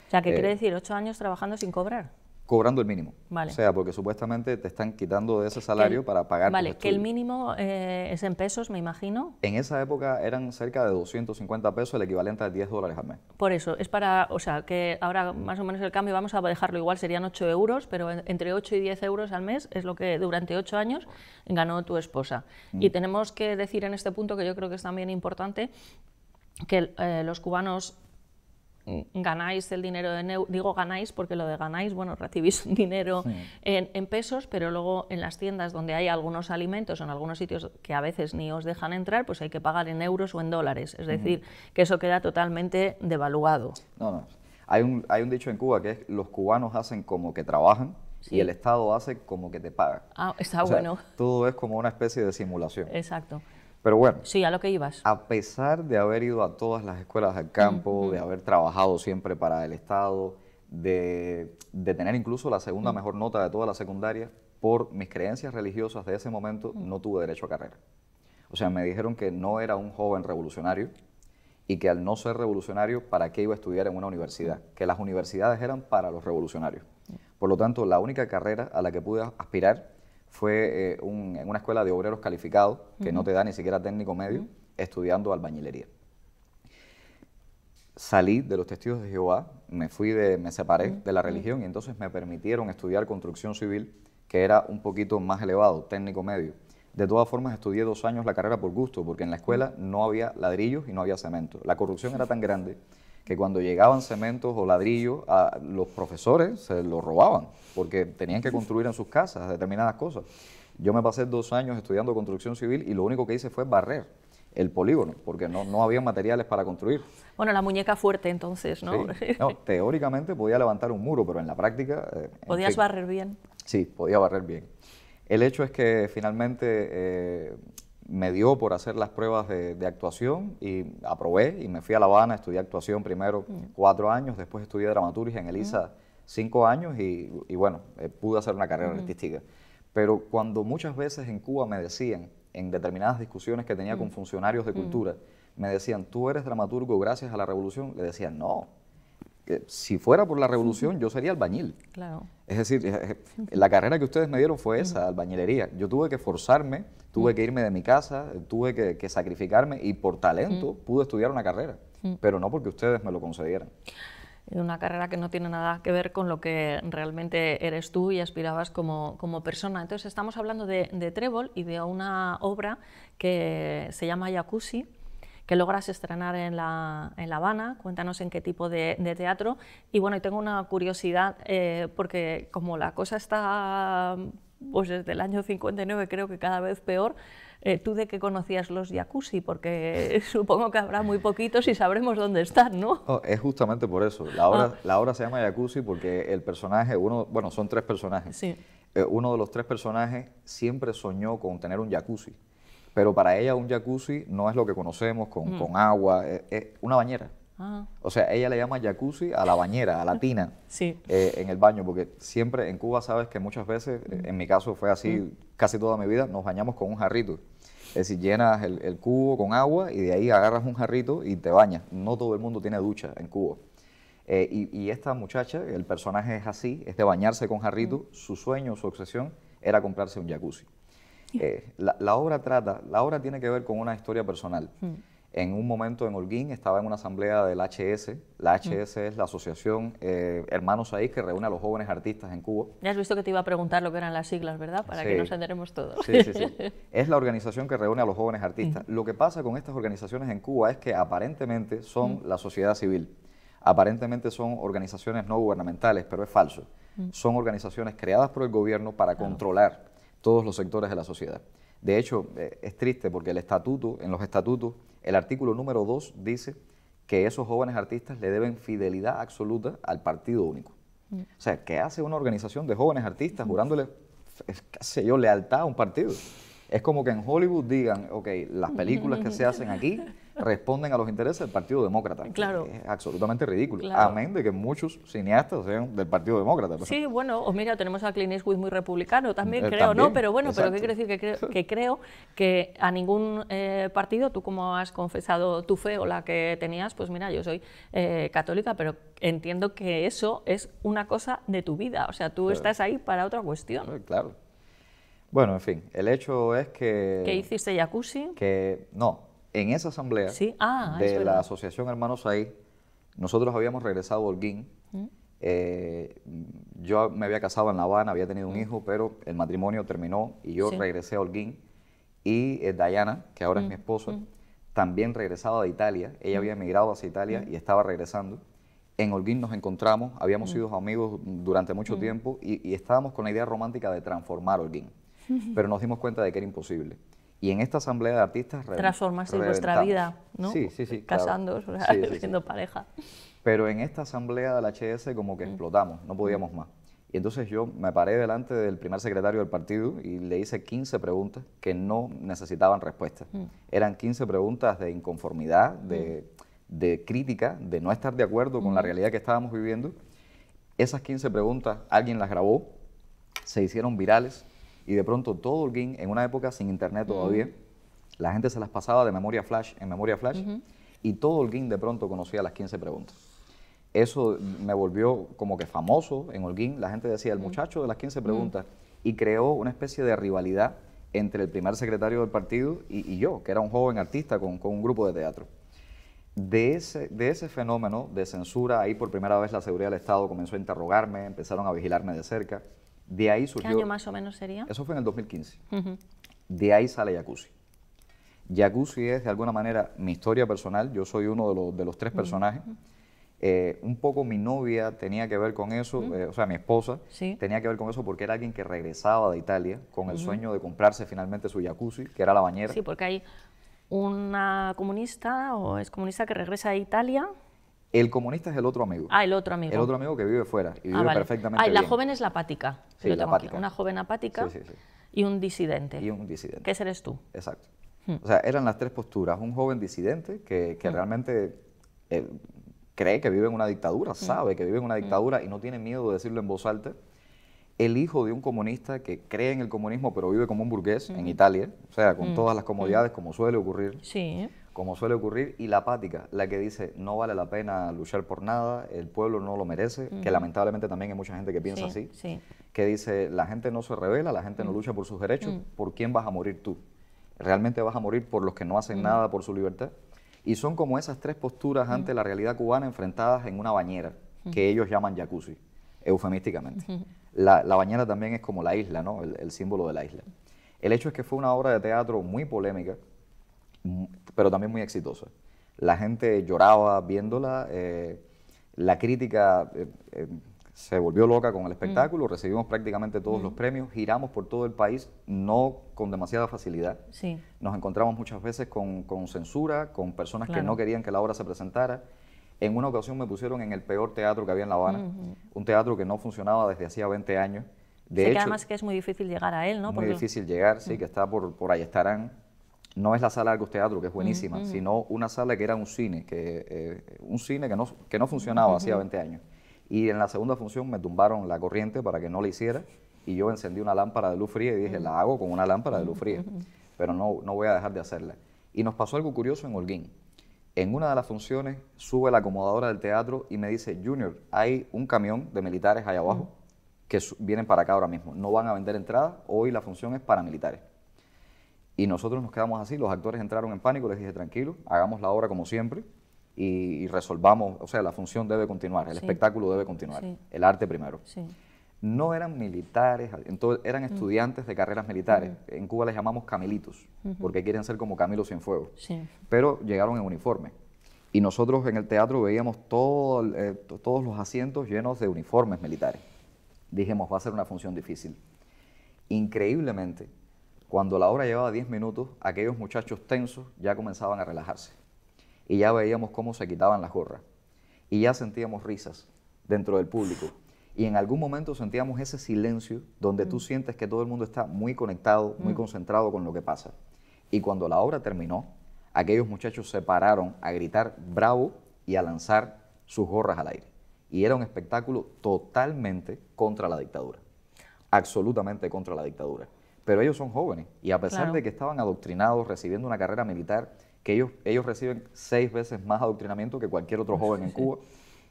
O sea, ¿qué quiere eh, decir? ¿Ocho años trabajando sin cobrar?
cobrando el mínimo. O sea, porque supuestamente te están quitando de ese salario para pagar. Vale, que el
mínimo eh, es en pesos, me imagino.
En esa época eran cerca de 250 pesos, el equivalente a 10 dólares al mes.
Por eso, es para, o sea, que ahora mm. más o menos el cambio, vamos a dejarlo igual, serían 8 euros, pero entre 8 y 10 euros al mes es lo que durante 8 años ganó tu esposa. Y mm. tenemos que decir en este punto, que yo creo que es también importante, que eh, los cubanos Mm. ganáis el dinero digo ganáis porque lo de ganáis, bueno, recibís un dinero en, pesos, pero luego en las tiendas donde hay algunos alimentos o en algunos sitios que a veces ni os dejan entrar, pues hay que pagar en euros o en dólares, es decir, que eso queda totalmente devaluado.
No, no. Hay un, hay un dicho en Cuba que es los cubanos hacen como que trabajan, y el Estado hace como que te paga.
Ah, está bueno.
Todo es como una especie de simulación. Exacto. Pero bueno. Sí, a lo que ibas. A pesar de haber ido a todas las escuelas del campo, de haber trabajado siempre para el Estado, de, tener incluso la segunda mm. mejor nota de toda la secundaria, por mis creencias religiosas de ese momento mm. no tuve derecho a carrera. O sea, me dijeron que no era un joven revolucionario y que al no ser revolucionario, ¿para qué iba a estudiar en una universidad? Mm. Que las universidades eran para los revolucionarios. Por lo tanto, la única carrera a la que pude aspirar fue eh, en una escuela de obreros calificados, que no te da ni siquiera técnico medio, estudiando albañilería. Salí de los testigos de Jehová, me fui de, me separé de la religión y entonces me permitieron estudiar construcción civil, que era un poquito más elevado, técnico medio. De todas formas, estudié dos años la carrera por gusto, porque en la escuela no había ladrillos y no había cemento. La corrupción era tan grande que cuando llegaban cementos o ladrillos, a los profesores se los robaban, porque tenían que construir en sus casas determinadas cosas. Yo me pasé dos años estudiando construcción civil y lo único que hice fue barrer el polígono, porque no, había materiales para construir.
Bueno, la muñeca fuerte entonces, ¿no?
teóricamente podía levantar un muro, pero en la práctica... Eh, ¿Podías barrer bien? Sí, podía barrer bien. El hecho es que finalmente eh, me dio por hacer las pruebas de, actuación y aprobé y me fui a La Habana, estudié actuación primero mm. cuatro años, después estudié dramaturgia en ELISA mm. cinco años y, bueno, eh, pude hacer una carrera artística. Pero cuando muchas veces en Cuba me decían, en determinadas discusiones que tenía con mm. funcionarios de cultura, me decían, tú eres dramaturgo gracias a la revolución, le decían, no, si fuera por la revolución, yo sería albañil. Claro. Es decir, eh, eh, la carrera que ustedes me dieron fue esa, albañilería. Yo tuve que forzarme, tuve que irme de mi casa, tuve que, sacrificarme y por talento pude estudiar una carrera, pero no porque ustedes me lo concedieran
una carrera que no tiene nada que ver con lo que realmente eres tú y aspirabas como, como persona. Entonces estamos hablando de, de Trébol y de una obra que se llama Jacuzzi, que logras estrenar en La, Habana. Cuéntanos en qué tipo de, teatro. Y bueno, tengo una curiosidad, eh, porque como la cosa está pues desde el año 59 creo que cada vez peor, eh, ¿tú de qué conocías los jacuzzi? Porque supongo que habrá muy poquitos y sabremos dónde están, ¿no?
Oh, es justamente por eso. Ah. La obra, se llama jacuzzi porque el personaje, uno, bueno, son tres personajes. Eh, uno de los tres personajes siempre soñó con tener un jacuzzi. Pero para ella un jacuzzi no es lo que conocemos con, mm. agua, es, e, una bañera. Ah. O sea, ella le llama jacuzzi a la bañera, a la tina, eh, en el baño, porque siempre en Cuba sabes que muchas veces, eh, mm. en mi caso fue así mm. casi toda mi vida, nos bañamos con un jarrito. Es decir, llenas el, cubo con agua y de ahí agarras un jarrito y te bañas. No todo el mundo tiene ducha en Cuba. Eh, y, y, esta muchacha, el personaje es así, es de bañarse con jarrito. Su sueño, su obsesión era comprarse un jacuzzi. Eh, la, obra trata, la obra tiene que ver con una historia personal. Mm. En un momento en Holguín estaba en una asamblea del HS. La mm. HS es la asociación eh, Hermanos Ahí que reúne a los jóvenes artistas en Cuba.
Ya has visto que te iba a preguntar lo que eran las siglas, ¿verdad? Para que nos enteremos todos. Sí, sí, sí.
es la organización que reúne a los jóvenes artistas. Mm. Lo que pasa con estas organizaciones en Cuba es que aparentemente son la sociedad civil. Aparentemente son organizaciones no gubernamentales, pero es falso. Son organizaciones creadas por el gobierno para controlar todos los sectores de la sociedad. De hecho, eh, es triste porque el estatuto, en los estatutos, el artículo número 2 dice que esos jóvenes artistas le deben fidelidad absoluta al partido único. Mm. O sea, ¿qué hace una organización de jóvenes artistas mm. jurándole, qué sé yo, lealtad a un partido? Es como que en Hollywood digan, ok, las películas que se hacen aquí responden a los intereses del Partido Demócrata. Claro. Es absolutamente ridículo. Amén de que muchos cineastas sean del Partido Demócrata. Pues. Sí,
bueno, o mira, tenemos a Clint Eastwood muy republicano también, eh, creo, ¿no? Pero bueno, pero ¿qué quiere decir? Que creo, que a ningún eh, partido, tú como has confesado tu fe o la que tenías, pues mira, yo soy eh, católica, pero entiendo que eso es una cosa de tu vida. O sea, tú estás ahí para otra cuestión.
Claro. Bueno, en fin, el hecho es que... ¿Qué
hiciste jacuzzi?
Que no, en esa asamblea ah, ah, de la Asociación Hermanos ahí nosotros habíamos regresado a Holguín. Mm. Eh, yo me había casado en La Habana, había tenido un mm. hijo, pero el matrimonio terminó y yo regresé a Holguín. Y eh, Diana, que ahora es mm, mi esposa, también regresaba de Italia. Ella había emigrado hacia Italia y estaba regresando. En Holguín nos encontramos, habíamos sido amigos durante mucho tiempo y, y estábamos con la idea romántica de transformar Holguín. Pero nos dimos cuenta de que era imposible. Y en esta asamblea de artistas... Transformarse en vuestra vida, ¿no? Sí, sí, sí. Casándonos, siendo pareja. Pero en esta asamblea del HS como que mm. explotamos, no podíamos mm. más. Y entonces yo me paré delante del primer secretario del partido y le hice 15 preguntas que no necesitaban respuesta. Mm. Eran 15 preguntas de inconformidad, de, de, crítica, de no estar de acuerdo con la realidad que estábamos viviendo. Esas 15 preguntas alguien las grabó, se hicieron virales, y de pronto todo el en una época sin internet todavía, la gente se las pasaba de memoria flash en memoria flash y todo el de pronto conocía las 15 preguntas. Eso me volvió como que famoso en Holguín. La gente decía, el muchacho de las 15 preguntas, y creó una especie de rivalidad entre el primer secretario del partido y, yo, que era un joven artista con, un grupo de teatro. De ese, de ese, fenómeno de censura, ahí por primera vez la seguridad del Estado comenzó a interrogarme, empezaron a vigilarme de cerca. De ahí surgió... ¿Qué año
más o menos sería?
Eso fue en el 2015. De ahí sale Jacuzzi. Jacuzzi es, de alguna manera, mi historia personal. Yo soy uno de los, de los tres personajes. Eh, un poco mi novia tenía que ver con eso, eh, o sea, mi esposa tenía que ver con eso porque era alguien que regresaba de Italia con el sueño de comprarse finalmente su jacuzzi, que era la bañera. Sí, porque
hay una comunista o es comunista que regresa de Italia
el comunista es el otro amigo. Ah, el otro amigo. El otro amigo que vive fuera y ah, vive perfectamente. Ah, la joven
es la apática. Una joven apática y un disidente. Y
un disidente. ¿Qué eres tú? Exacto. Hmm. O sea, eran las tres posturas. Un joven disidente que, hmm. realmente eh, cree que vive en una dictadura, hmm. sabe que vive en una dictadura y no tiene miedo de decirlo en voz alta. El hijo de un comunista que cree en el comunismo pero vive como un burgués en Italia, o sea, con todas las comodidades como suele ocurrir. Sí como suele ocurrir, y la apática, la que dice no vale la pena luchar por nada, el pueblo no lo merece, que lamentablemente también hay mucha gente que piensa así, sí. que dice la gente no se revela, la gente no mm. lucha por sus derechos, mm. ¿por quién vas a morir tú? ¿Realmente vas a morir por los que no hacen mm. nada por su libertad? Y son como esas tres posturas ante la realidad cubana enfrentadas en una bañera, que ellos llaman jacuzzi, eufemísticamente. La, bañera también es como la isla, ¿no? el símbolo de la isla. El hecho es que fue una obra de teatro muy polémica, pero también muy exitosa. La gente lloraba viéndola, eh, la crítica eh, eh, se volvió loca con el espectáculo, mm. recibimos prácticamente todos mm. los premios, giramos por todo el país, no con demasiada facilidad. Sí. Nos encontramos muchas veces con, censura, con personas que no querían que la obra se presentara. En una ocasión me pusieron en el peor teatro que había en La Habana, un teatro que no funcionaba desde hacía 20 años. De que además
que es muy difícil llegar a él, ¿no? Muy difícil
llegar, sí, que está por, por Ayestarán, no es la sala de Arcos Teatro, que es buenísima, sino una sala que era un cine, que, eh, un cine que no, funcionaba hacía 20 años. Y en la segunda función me tumbaron la corriente para que no la hiciera y yo encendí una lámpara de luz fría y dije, la hago con una lámpara de luz fría, pero no, no voy a dejar de hacerla. Y nos pasó algo curioso en Holguín. En una de las funciones sube la acomodadora del teatro y me dice, Junior, hay un camión de militares allá abajo que vienen para acá ahora mismo. No van a vender entradas, hoy la función es para militares. Y nosotros nos quedamos así, los actores entraron en pánico, les dije, tranquilo, hagamos la obra como siempre y, resolvamos, o sea, la función debe continuar, el espectáculo debe continuar, el arte primero. No eran militares, entonces eran mm. estudiantes de carreras militares. Mm. En Cuba les llamamos camilitos, porque quieren ser como Camilo sin fuego. Pero llegaron en uniforme. Y nosotros en el teatro veíamos eh, todos los asientos llenos de uniformes militares. Dijimos, va a ser una función difícil. Increíblemente, cuando la hora llevaba 10 minutos, aquellos muchachos tensos ya comenzaban a relajarse. Y ya veíamos cómo se quitaban las gorras. Y ya sentíamos risas dentro del público. Y en algún momento sentíamos ese silencio donde tú mm. sientes que todo el mundo está muy conectado, muy mm. concentrado con lo que pasa. Y cuando la obra terminó, aquellos muchachos se pararon a gritar bravo y a lanzar sus gorras al aire. Y era un espectáculo totalmente contra la dictadura. Absolutamente contra la dictadura pero ellos son jóvenes y a pesar de que estaban adoctrinados, recibiendo una carrera militar, que ellos, ellos reciben seis veces más adoctrinamiento que cualquier otro joven en Cuba,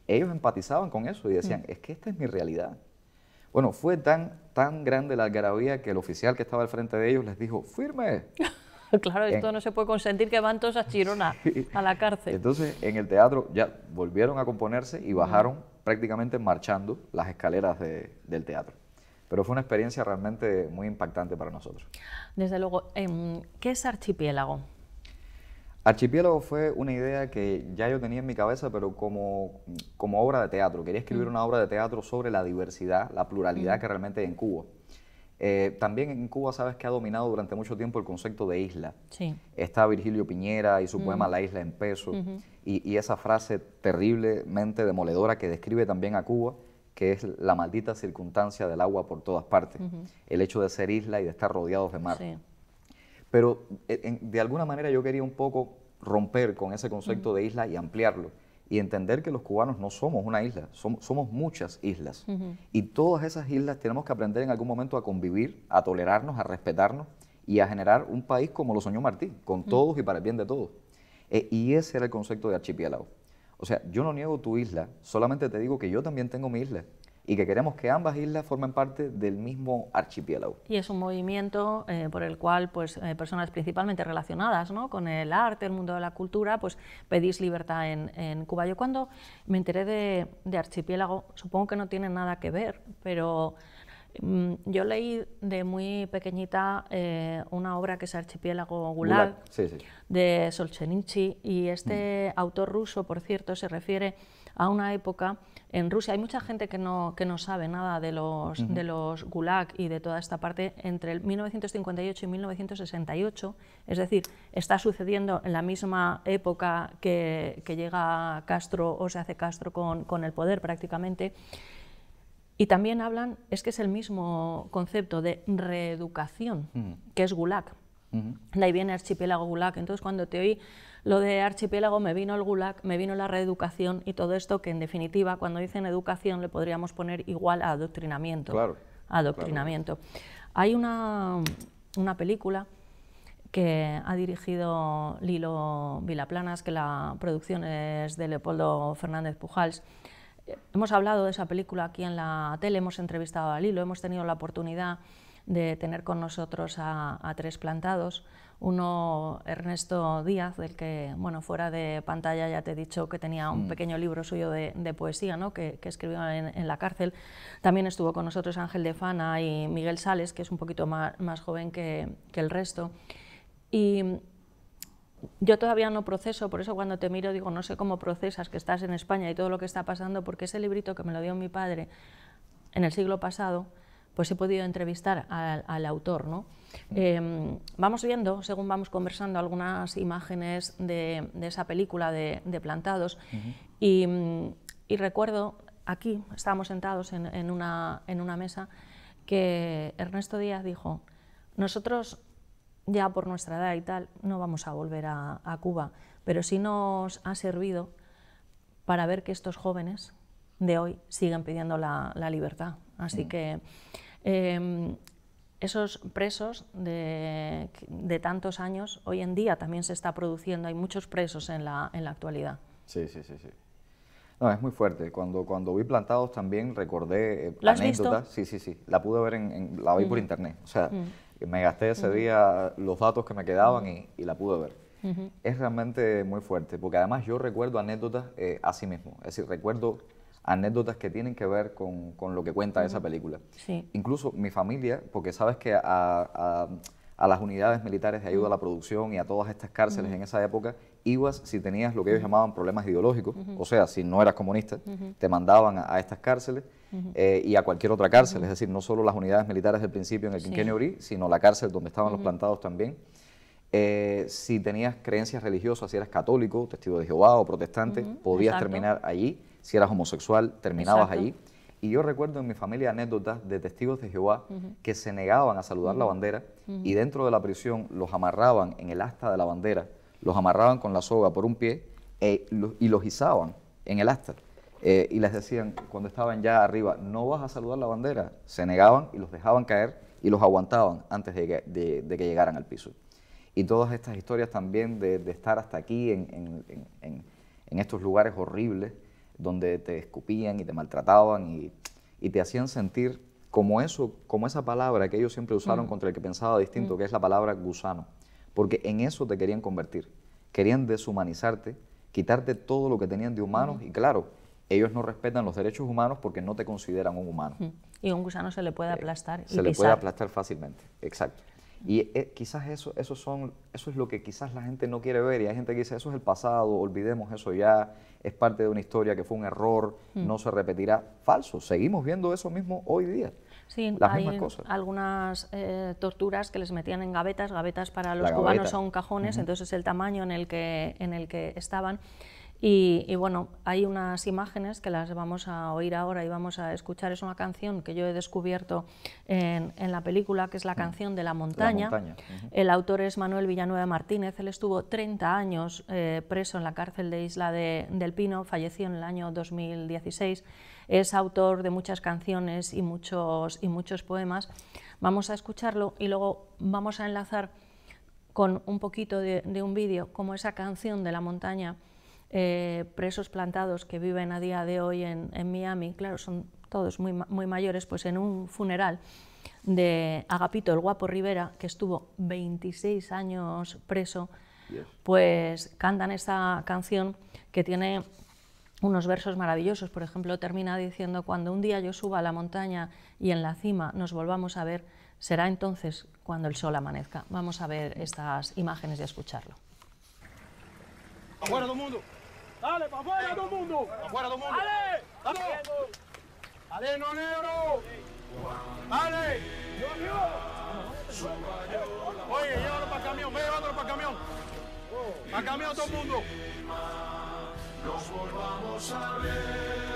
ellos empatizaban con eso y decían, mm. es que esta es mi realidad. Bueno, fue tan, tan grande la algarabía que el oficial que estaba al frente de ellos les dijo, firme. claro,
esto no se puede consentir que van todos a Chirona, a la cárcel.
Entonces, en el teatro ya volvieron a componerse y mm. bajaron prácticamente marchando las escaleras del teatro pero fue una experiencia realmente muy impactante para nosotros.
Desde luego, em, ¿qué es Archipiélago?
Archipiélago fue una idea que ya yo tenía en mi cabeza, pero como, como obra de teatro. Quería escribir mm. una obra de teatro sobre la diversidad, la pluralidad mm. que realmente hay en Cuba. Eh, también en Cuba sabes que ha dominado durante mucho tiempo el concepto de isla. Está Virgilio Piñera y su mm. poema La isla en peso, y, y esa frase terriblemente demoledora que describe también a Cuba que es la maldita circunstancia del agua por todas partes, el hecho de ser isla y de estar rodeados de mar. Pero eh, de alguna manera yo quería un poco romper con ese concepto de isla y ampliarlo y entender que los cubanos no somos una isla, somos, muchas islas. Y todas esas islas tenemos que aprender en algún momento a convivir, a tolerarnos, a respetarnos y a generar un país como lo soñó Martín, con todos y para el bien de todos. Eh, y ese era el concepto de archipiélago. O sea, yo no niego tu isla, solamente te digo que yo también tengo mi isla y que queremos que ambas islas formen parte del mismo archipiélago.
Y es un movimiento eh, por el cual pues, eh, personas principalmente relacionadas ¿no? con el arte, el mundo de la cultura, pues pedís libertad en, Cuba. Yo cuando me enteré de, de, archipiélago, supongo que no tiene nada que ver, pero Mm, yo leí de muy pequeñita eh, una obra que es Archipiélago Gulag, de Solzhenitsyn, y este mm. autor ruso, por cierto, se refiere a una época en Rusia. Hay mucha gente que no, que no sabe nada de los, de los Gulag y de toda esta parte entre el 1958 y 1968, es decir, está sucediendo en la misma época que, llega Castro o se hace Castro con, con el poder prácticamente. Y también hablan, es que es el mismo concepto de reeducación, que es Gulag. De ahí viene archipiélago gulag. Entonces, cuando te oí lo de archipiélago, me vino el gulag, me vino la reeducación y todo esto que, en definitiva, cuando dicen educación, le podríamos poner igual a adoctrinamiento. Claro. Adoctrinamiento. Hay una, una, película que ha dirigido Lilo Vilaplanas, que la producción es de Leopoldo Fernández Pujals, Hemos hablado de esa película aquí en la tele, hemos entrevistado a Lilo, hemos tenido la oportunidad de tener con nosotros a, tres plantados. Uno, Ernesto Díaz, del que, bueno, fuera de pantalla ya te he dicho que tenía un mm. pequeño libro suyo de, poesía, ¿no? que, que escribió en, la cárcel. También estuvo con nosotros Ángel de Fana y Miguel Sales, que es un poquito más, joven que, que el resto. Y yo todavía no proceso, por eso cuando te miro digo, no sé cómo procesas que estás en España y todo lo que está pasando, porque ese librito que me lo dio mi padre en el siglo pasado, pues he podido entrevistar al, autor. ¿no? Mm. Em, vamos viendo, según vamos conversando, algunas imágenes de, esa película de, Plantados mm, y, recuerdo aquí, estábamos sentados en, una, en una mesa, que Ernesto Díaz dijo, nosotros ya por nuestra edad y tal, no vamos a volver a, Cuba, pero sí nos ha servido para ver que estos jóvenes de hoy siguen pidiendo la, libertad. Así mm. que em, esos presos de, tantos años, hoy en día también se está produciendo, hay muchos presos en la, en la actualidad.
Sí, sí, sí, sí. No, es muy fuerte. Cuando, cuando vi Plantados también recordé eh, anécdotas. Sí, sí, sí. La pude ver, en, la vi por mm. internet. O sea, mm me gasté ese día los datos que me quedaban y, la pude ver. Es realmente muy fuerte, porque además yo recuerdo anécdotas eh, a sí mismo, es decir, recuerdo anécdotas que tienen que ver con, con lo que cuenta esa película. Incluso mi familia, porque sabes que a, a, las unidades militares de ayuda a la producción y a todas estas cárceles en esa época, ibas si tenías lo que ellos llamaban problemas ideológicos, o sea, si no eras comunista, te mandaban a estas cárceles eh, y a cualquier otra cárcel, es decir, no solo las unidades militares del principio en el quinquenio sino la cárcel donde estaban los plantados también. Eh, si tenías creencias religiosas, si eras católico, testigo de Jehová o protestante, podías terminar allí. Si eras homosexual, terminabas allí. Y yo recuerdo en mi familia anécdotas de testigos de Jehová que se negaban a saludar la bandera y dentro de la prisión los amarraban en el asta de la bandera, los amarraban con la soga por un pie eh, y los izaban en el asta. Eh, y les decían, cuando estaban ya arriba, no vas a saludar la bandera, se negaban y los dejaban caer y los aguantaban antes de que, llegaran al piso. Y todas estas historias también de, estar hasta aquí en, estos lugares horribles donde te escupían y te maltrataban y, te hacían sentir como eso, como esa palabra que ellos siempre usaron mm. contra el que pensaba distinto, mm. que es la palabra gusano. Porque en eso te querían convertir, querían deshumanizarte, quitarte todo lo que tenían de humanos mm. y claro, ellos no respetan los derechos humanos porque no te consideran un humano.
Y un gusano se le puede eh, aplastar. se le puede
aplastar fácilmente, exacto. Y eh, quizás eso, eso, son, eso es lo que quizás la gente no quiere ver y hay gente que dice, eso es el pasado, olvidemos eso ya, es parte de una historia que fue un error, mm. no se repetirá. Falso, seguimos viendo eso mismo hoy día.
Sí, las mismas cosas. algunas eh, torturas que les metían en gavetas, gavetas para los cubanos son cajones, entonces el tamaño en el que, en el que estaban. Y, bueno, hay unas imágenes que las vamos a oír ahora y vamos a escuchar. Es una canción que yo he descubierto en, la película, que es la mm. canción de la montaña. El autor es Manuel Villanueva Martínez. Él estuvo 30 años eh, preso en la cárcel de Isla del Pino, falleció en el año 2016. Es autor de muchas canciones y muchos, y muchos poemas. Vamos a escucharlo y luego vamos a enlazar con un poquito de, de un vídeo, como esa canción de la montaña eh, presos plantados que viven a día de hoy en, Miami, claro, son todos muy, mayores, pues en un funeral de Agapito, el guapo Rivera, que estuvo 26 años preso, pues cantan esta canción que tiene unos versos maravillosos. Por ejemplo, termina diciendo, cuando un día yo suba a la montaña y en la cima nos volvamos a ver, será entonces cuando el sol amanezca. Vamos a ver estas imágenes y a escucharlo.
todo mundo. Dale, para
afuera todo el mundo. Para afuera todo el mundo. Dale. Dale. Dale, no negro. Dale. Oye, llévalo para el camión. Ve, llévalo para el camión. Para el camión todo el mundo. Nos
volvamos a ver.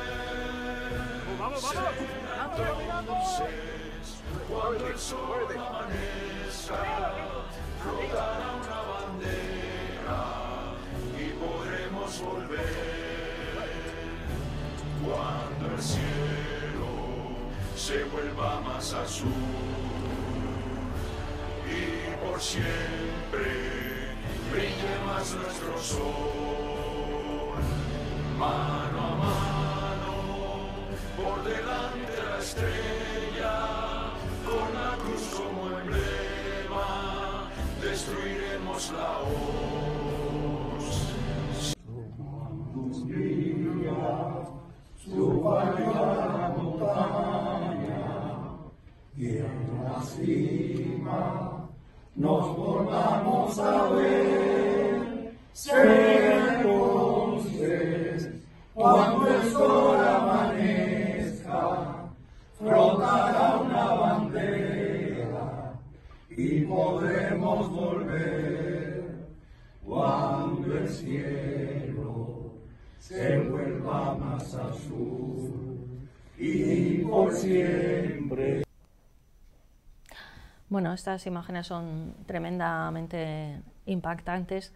Vamos, vamos. cuando el sol amanezca, flotará...
volver cuando el cielo se vuelva más azul y por siempre
brille más nuestro sol. Mano a mano, por delante la estrella,
con la cruz como emblema, destruiremos
la hora. suba a la montaña y en la cima nos volvamos a ver. ser entonces cuando el sol amanezca, frotará una bandera y podremos
volver cuando el cielo se vuelva más azul y por siempre. Bueno, estas imágenes son tremendamente impactantes,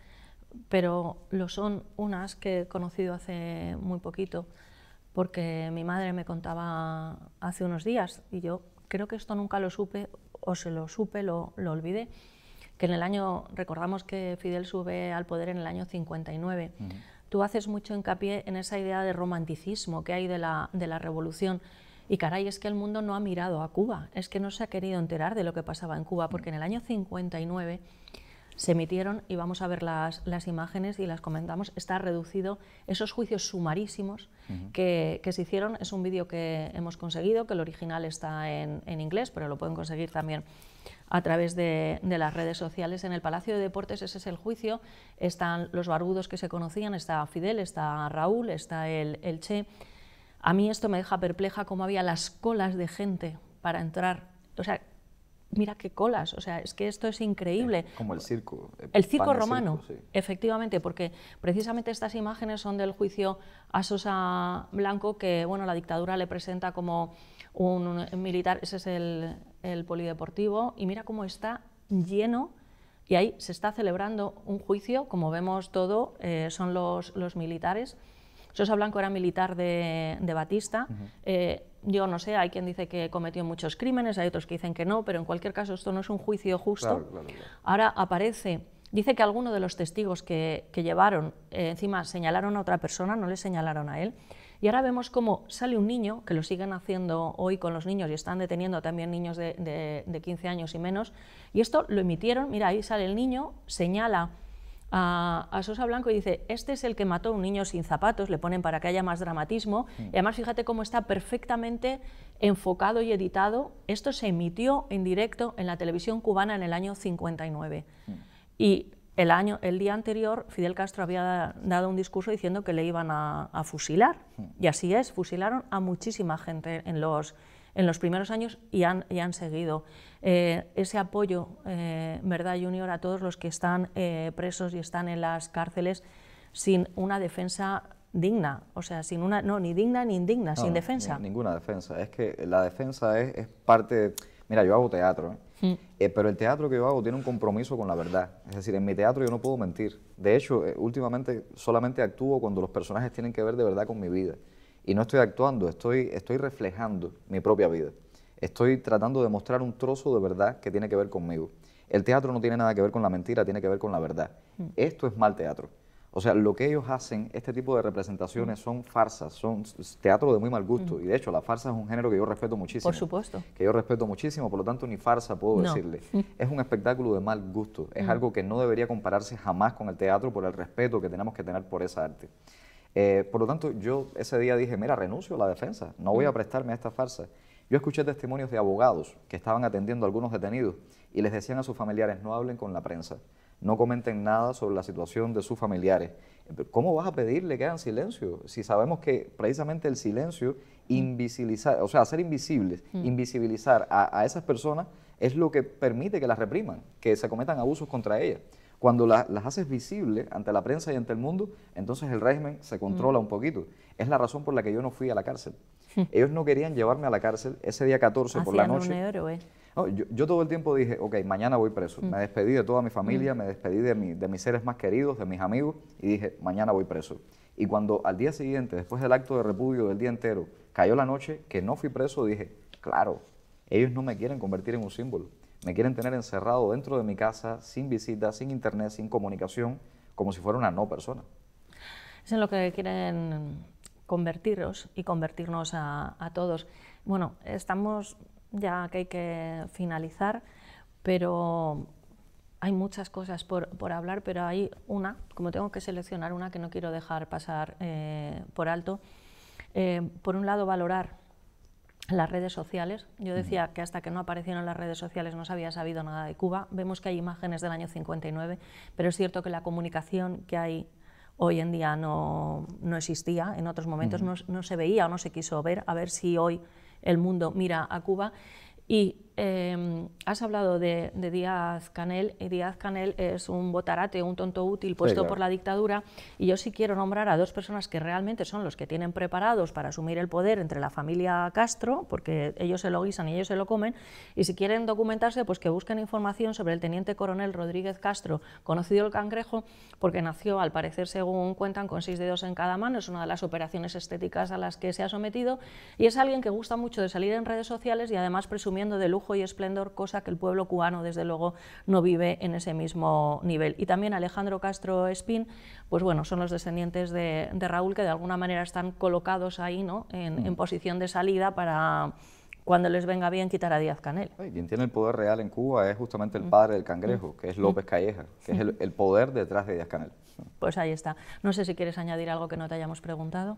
pero lo son unas que he conocido hace muy poquito, porque mi madre me contaba hace unos días, y yo creo que esto nunca lo supe, o se lo supe, lo, lo olvidé, que en el año, recordamos que Fidel sube al poder en el año 59. Tú haces mucho hincapié en esa idea de romanticismo que hay de la, de la revolución. Y caray, es que el mundo no ha mirado a Cuba, es que no se ha querido enterar de lo que pasaba en Cuba, porque en el año 59 se emitieron y vamos a ver las, las, imágenes y las comentamos, está reducido esos juicios sumarísimos que, se hicieron. Es un vídeo que hemos conseguido, que el original está en, inglés, pero lo pueden conseguir también a través de, las redes sociales. En el Palacio de Deportes ese es el juicio, están los barbudos que se conocían, está Fidel, está Raúl, está el, el Che. A mí esto me deja perpleja cómo había las colas de gente para entrar. O sea, mira qué colas, o sea, es que esto es increíble.
Como el circo. Eh, el, circo romano,
efectivamente, porque precisamente estas imágenes son del juicio a Sosa Blanco, que bueno, la dictadura le presenta como un, militar, ese es el, polideportivo, y mira cómo está lleno. Y ahí se está celebrando un juicio, como vemos todo, eh, son los, militares. Sosa Blanco era militar de, Batista yo no sé, hay quien dice que cometió muchos crímenes, hay otros que dicen que no, pero en cualquier caso esto no es un juicio justo. Ahora aparece, dice que alguno de los testigos que, llevaron, eh, encima señalaron a otra persona, no le señalaron a él, y ahora vemos cómo sale un niño, que lo siguen haciendo hoy con los niños y están deteniendo también niños de, de, de 15 años y menos, y esto lo emitieron, mira, ahí sale el niño, señala a, Sosa Blanco y dice, este es el que mató a un niño sin zapatos, le ponen para que haya más dramatismo, mm. y además fíjate cómo está perfectamente enfocado y editado, esto se emitió en directo en la televisión cubana en el año 59, mm. y el, año, el día anterior Fidel Castro había dado un discurso diciendo que le iban a, fusilar, mm. y así es, fusilaron a muchísima gente en los en los primeros años y han, han seguido. Eh, ese apoyo, eh, ¿verdad, Junior, a todos los que están eh, presos y están en las cárceles sin una defensa digna, o sea, sin una, no, ni digna ni indigna, sin defensa.
ninguna defensa, es que la defensa es, parte, mira, yo hago teatro, ¿eh? Mm. pero el teatro que yo hago tiene un compromiso con la verdad, es decir, en mi teatro yo no puedo mentir, de hecho, últimamente solamente actúo cuando los personajes tienen que ver de verdad con mi vida, y no estoy actuando, estoy, estoy reflejando mi propia vida. Estoy tratando de mostrar un trozo de verdad que tiene que ver conmigo. El teatro no tiene nada que ver con la mentira, tiene que ver con la verdad. Mm. Esto es mal teatro. O sea, lo que ellos hacen, este tipo de representaciones mm. son farsas, son teatro de muy mal gusto. Mm. Y de hecho, la farsa es un género que yo respeto muchísimo. Por supuesto. Que yo respeto muchísimo, por lo tanto, ni farsa puedo decirle. Es un espectáculo de mal gusto. Es algo que no debería compararse jamás con el teatro por el respeto que tenemos que tener por esa arte. Eh, por lo tanto, yo ese día dije, mira, renuncio a la defensa, no voy a mm. prestarme a esta farsa. Yo escuché testimonios de abogados que estaban atendiendo a algunos detenidos y les decían a sus familiares, no hablen con la prensa, no comenten nada sobre la situación de sus familiares. ¿Cómo vas a pedirle que hagan silencio? Si sabemos que precisamente el silencio, mm. invisibilizar, o sea, hacer invisibles, mm. invisibilizar a esas personas es lo que permite que las repriman, que se cometan abusos contra ellas. Cuando las haces visibles ante la prensa y ante el mundo, entonces el régimen se mm. controla un poquito. Es la razón por la que yo no fui a la cárcel. Hmm. Ellos no querían llevarme a la cárcel ese día 14 ah, por la noche. Un yo, todo el tiempo dije, ok, mañana voy preso. Hmm. Me despedí de toda mi familia, hmm. me despedí de, de mis seres más queridos, de mis amigos, y dije, mañana voy preso. Y cuando al día siguiente, después del acto de repudio del día entero, cayó la noche, que no fui preso, dije, claro, ellos no me quieren convertir en un símbolo. Me quieren tener encerrado dentro de mi casa, sin visitas, sin internet, sin comunicación, como si fuera una no persona.
Es en lo que quieren convertiros y convertirnos a, todos. Bueno, estamos ya que hay que finalizar, pero hay muchas cosas por, hablar, pero hay una, como tengo que seleccionar una que no quiero dejar pasar eh, por alto. Eh, por un lado, valorar las redes sociales. Yo decía que hasta que no aparecieron las redes sociales no se había sabido nada de Cuba. Vemos que hay imágenes del año 59, pero es cierto que la comunicación que hay hoy en día no, existía, en otros momentos no, no se veía o no se quiso ver, a ver si hoy el mundo mira a Cuba. Y Em, has hablado de, Díaz Canel, y Díaz Canel es un botarate, un tonto útil puesto por la dictadura, y yo sí quiero nombrar a dos personas que realmente son los que tienen preparados para asumir el poder entre la familia Castro, porque ellos se lo guisan y ellos se lo comen, y si quieren documentarse, pues que busquen información sobre el teniente coronel Rodríguez Castro, conocido el cangrejo, porque nació, al parecer, según cuentan, con seis dedos en cada mano, es una de las operaciones estéticas a las que se ha sometido, y es alguien que gusta mucho de salir en redes sociales y además presumiendo de lujo y esplendor, cosa que el pueblo cubano, desde luego, no vive en ese mismo nivel. Y también Alejandro Castro Espín, pues bueno, son los descendientes de, Raúl que de alguna manera están colocados ahí, ¿no? en, mm. posición de salida para cuando les venga bien quitar a Díaz Canel. quien
tiene el poder real en Cuba es justamente el mm. padre del cangrejo, mm. que es López Calleja, que es el, el poder detrás de Díaz Canel.
Pues ahí está. No sé si quieres añadir algo que no te hayamos preguntado.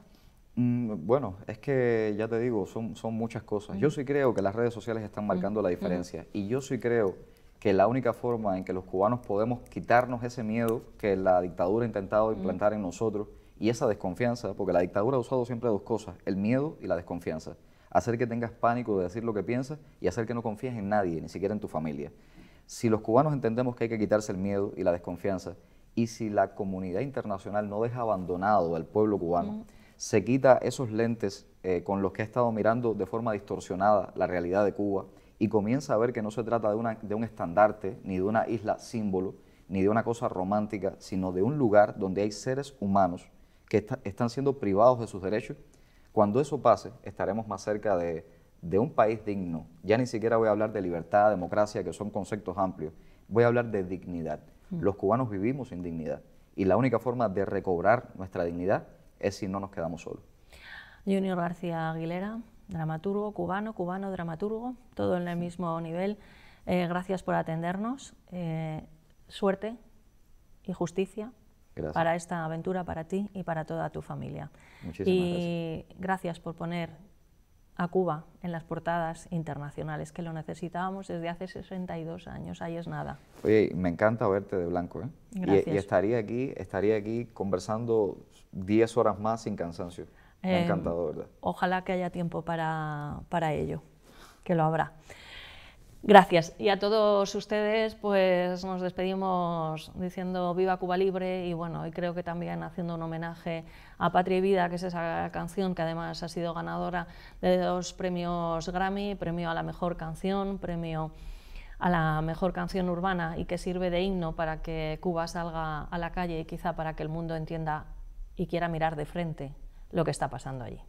Mm, bueno, es que ya te digo, son, son muchas cosas. Yo sí creo que las redes sociales están marcando la diferencia y yo sí creo que la única forma en que los cubanos podemos quitarnos ese miedo que la dictadura ha intentado implantar en nosotros y esa desconfianza, porque la dictadura ha usado siempre dos cosas, el miedo y la desconfianza. Hacer que tengas pánico de decir lo que piensas y hacer que no confíes en nadie, ni siquiera en tu familia. Si los cubanos entendemos que hay que quitarse el miedo y la desconfianza, y si la comunidad internacional no deja abandonado al pueblo cubano, se quita esos lentes eh, con los que ha estado mirando de forma distorsionada la realidad de Cuba y comienza a ver que no se trata de, una, de un estandarte, ni de una isla símbolo, ni de una cosa romántica, sino de un lugar donde hay seres humanos que están siendo privados de sus derechos. Cuando eso pase, estaremos más cerca de, de un país digno. Ya ni siquiera voy a hablar de libertad, democracia, que son conceptos amplios. Voy a hablar de dignidad. Mm. Los cubanos vivimos sin dignidad y la única forma de recobrar nuestra dignidad es si no nos quedamos solos.
Junior García Aguilera, dramaturgo cubano, cubano dramaturgo, todo en el mismo nivel. Eh, gracias por atendernos. Eh, suerte y justicia para esta aventura, para ti y para toda tu familia. Muchísimas y gracias por poner a Cuba en las portadas internacionales, que lo necesitábamos desde hace 62 años, ahí es nada.
Oye, me encanta verte de blanco, ¿eh? Y, estaría, aquí, estaría aquí conversando 10 horas más sin cansancio.
Me em, encantado, ¿verdad? Ojalá que haya tiempo para, para ello, que lo habrá. Gracias. Y a todos ustedes, pues nos despedimos diciendo viva Cuba Libre y bueno, y creo que también haciendo un homenaje a Patria y Vida, que es esa canción que además ha sido ganadora de dos premios Grammy, premio a la mejor canción, premio a la mejor canción urbana y que sirve de himno para que Cuba salga a la calle y quizá para que el mundo entienda y quiera mirar de frente
lo que está pasando allí.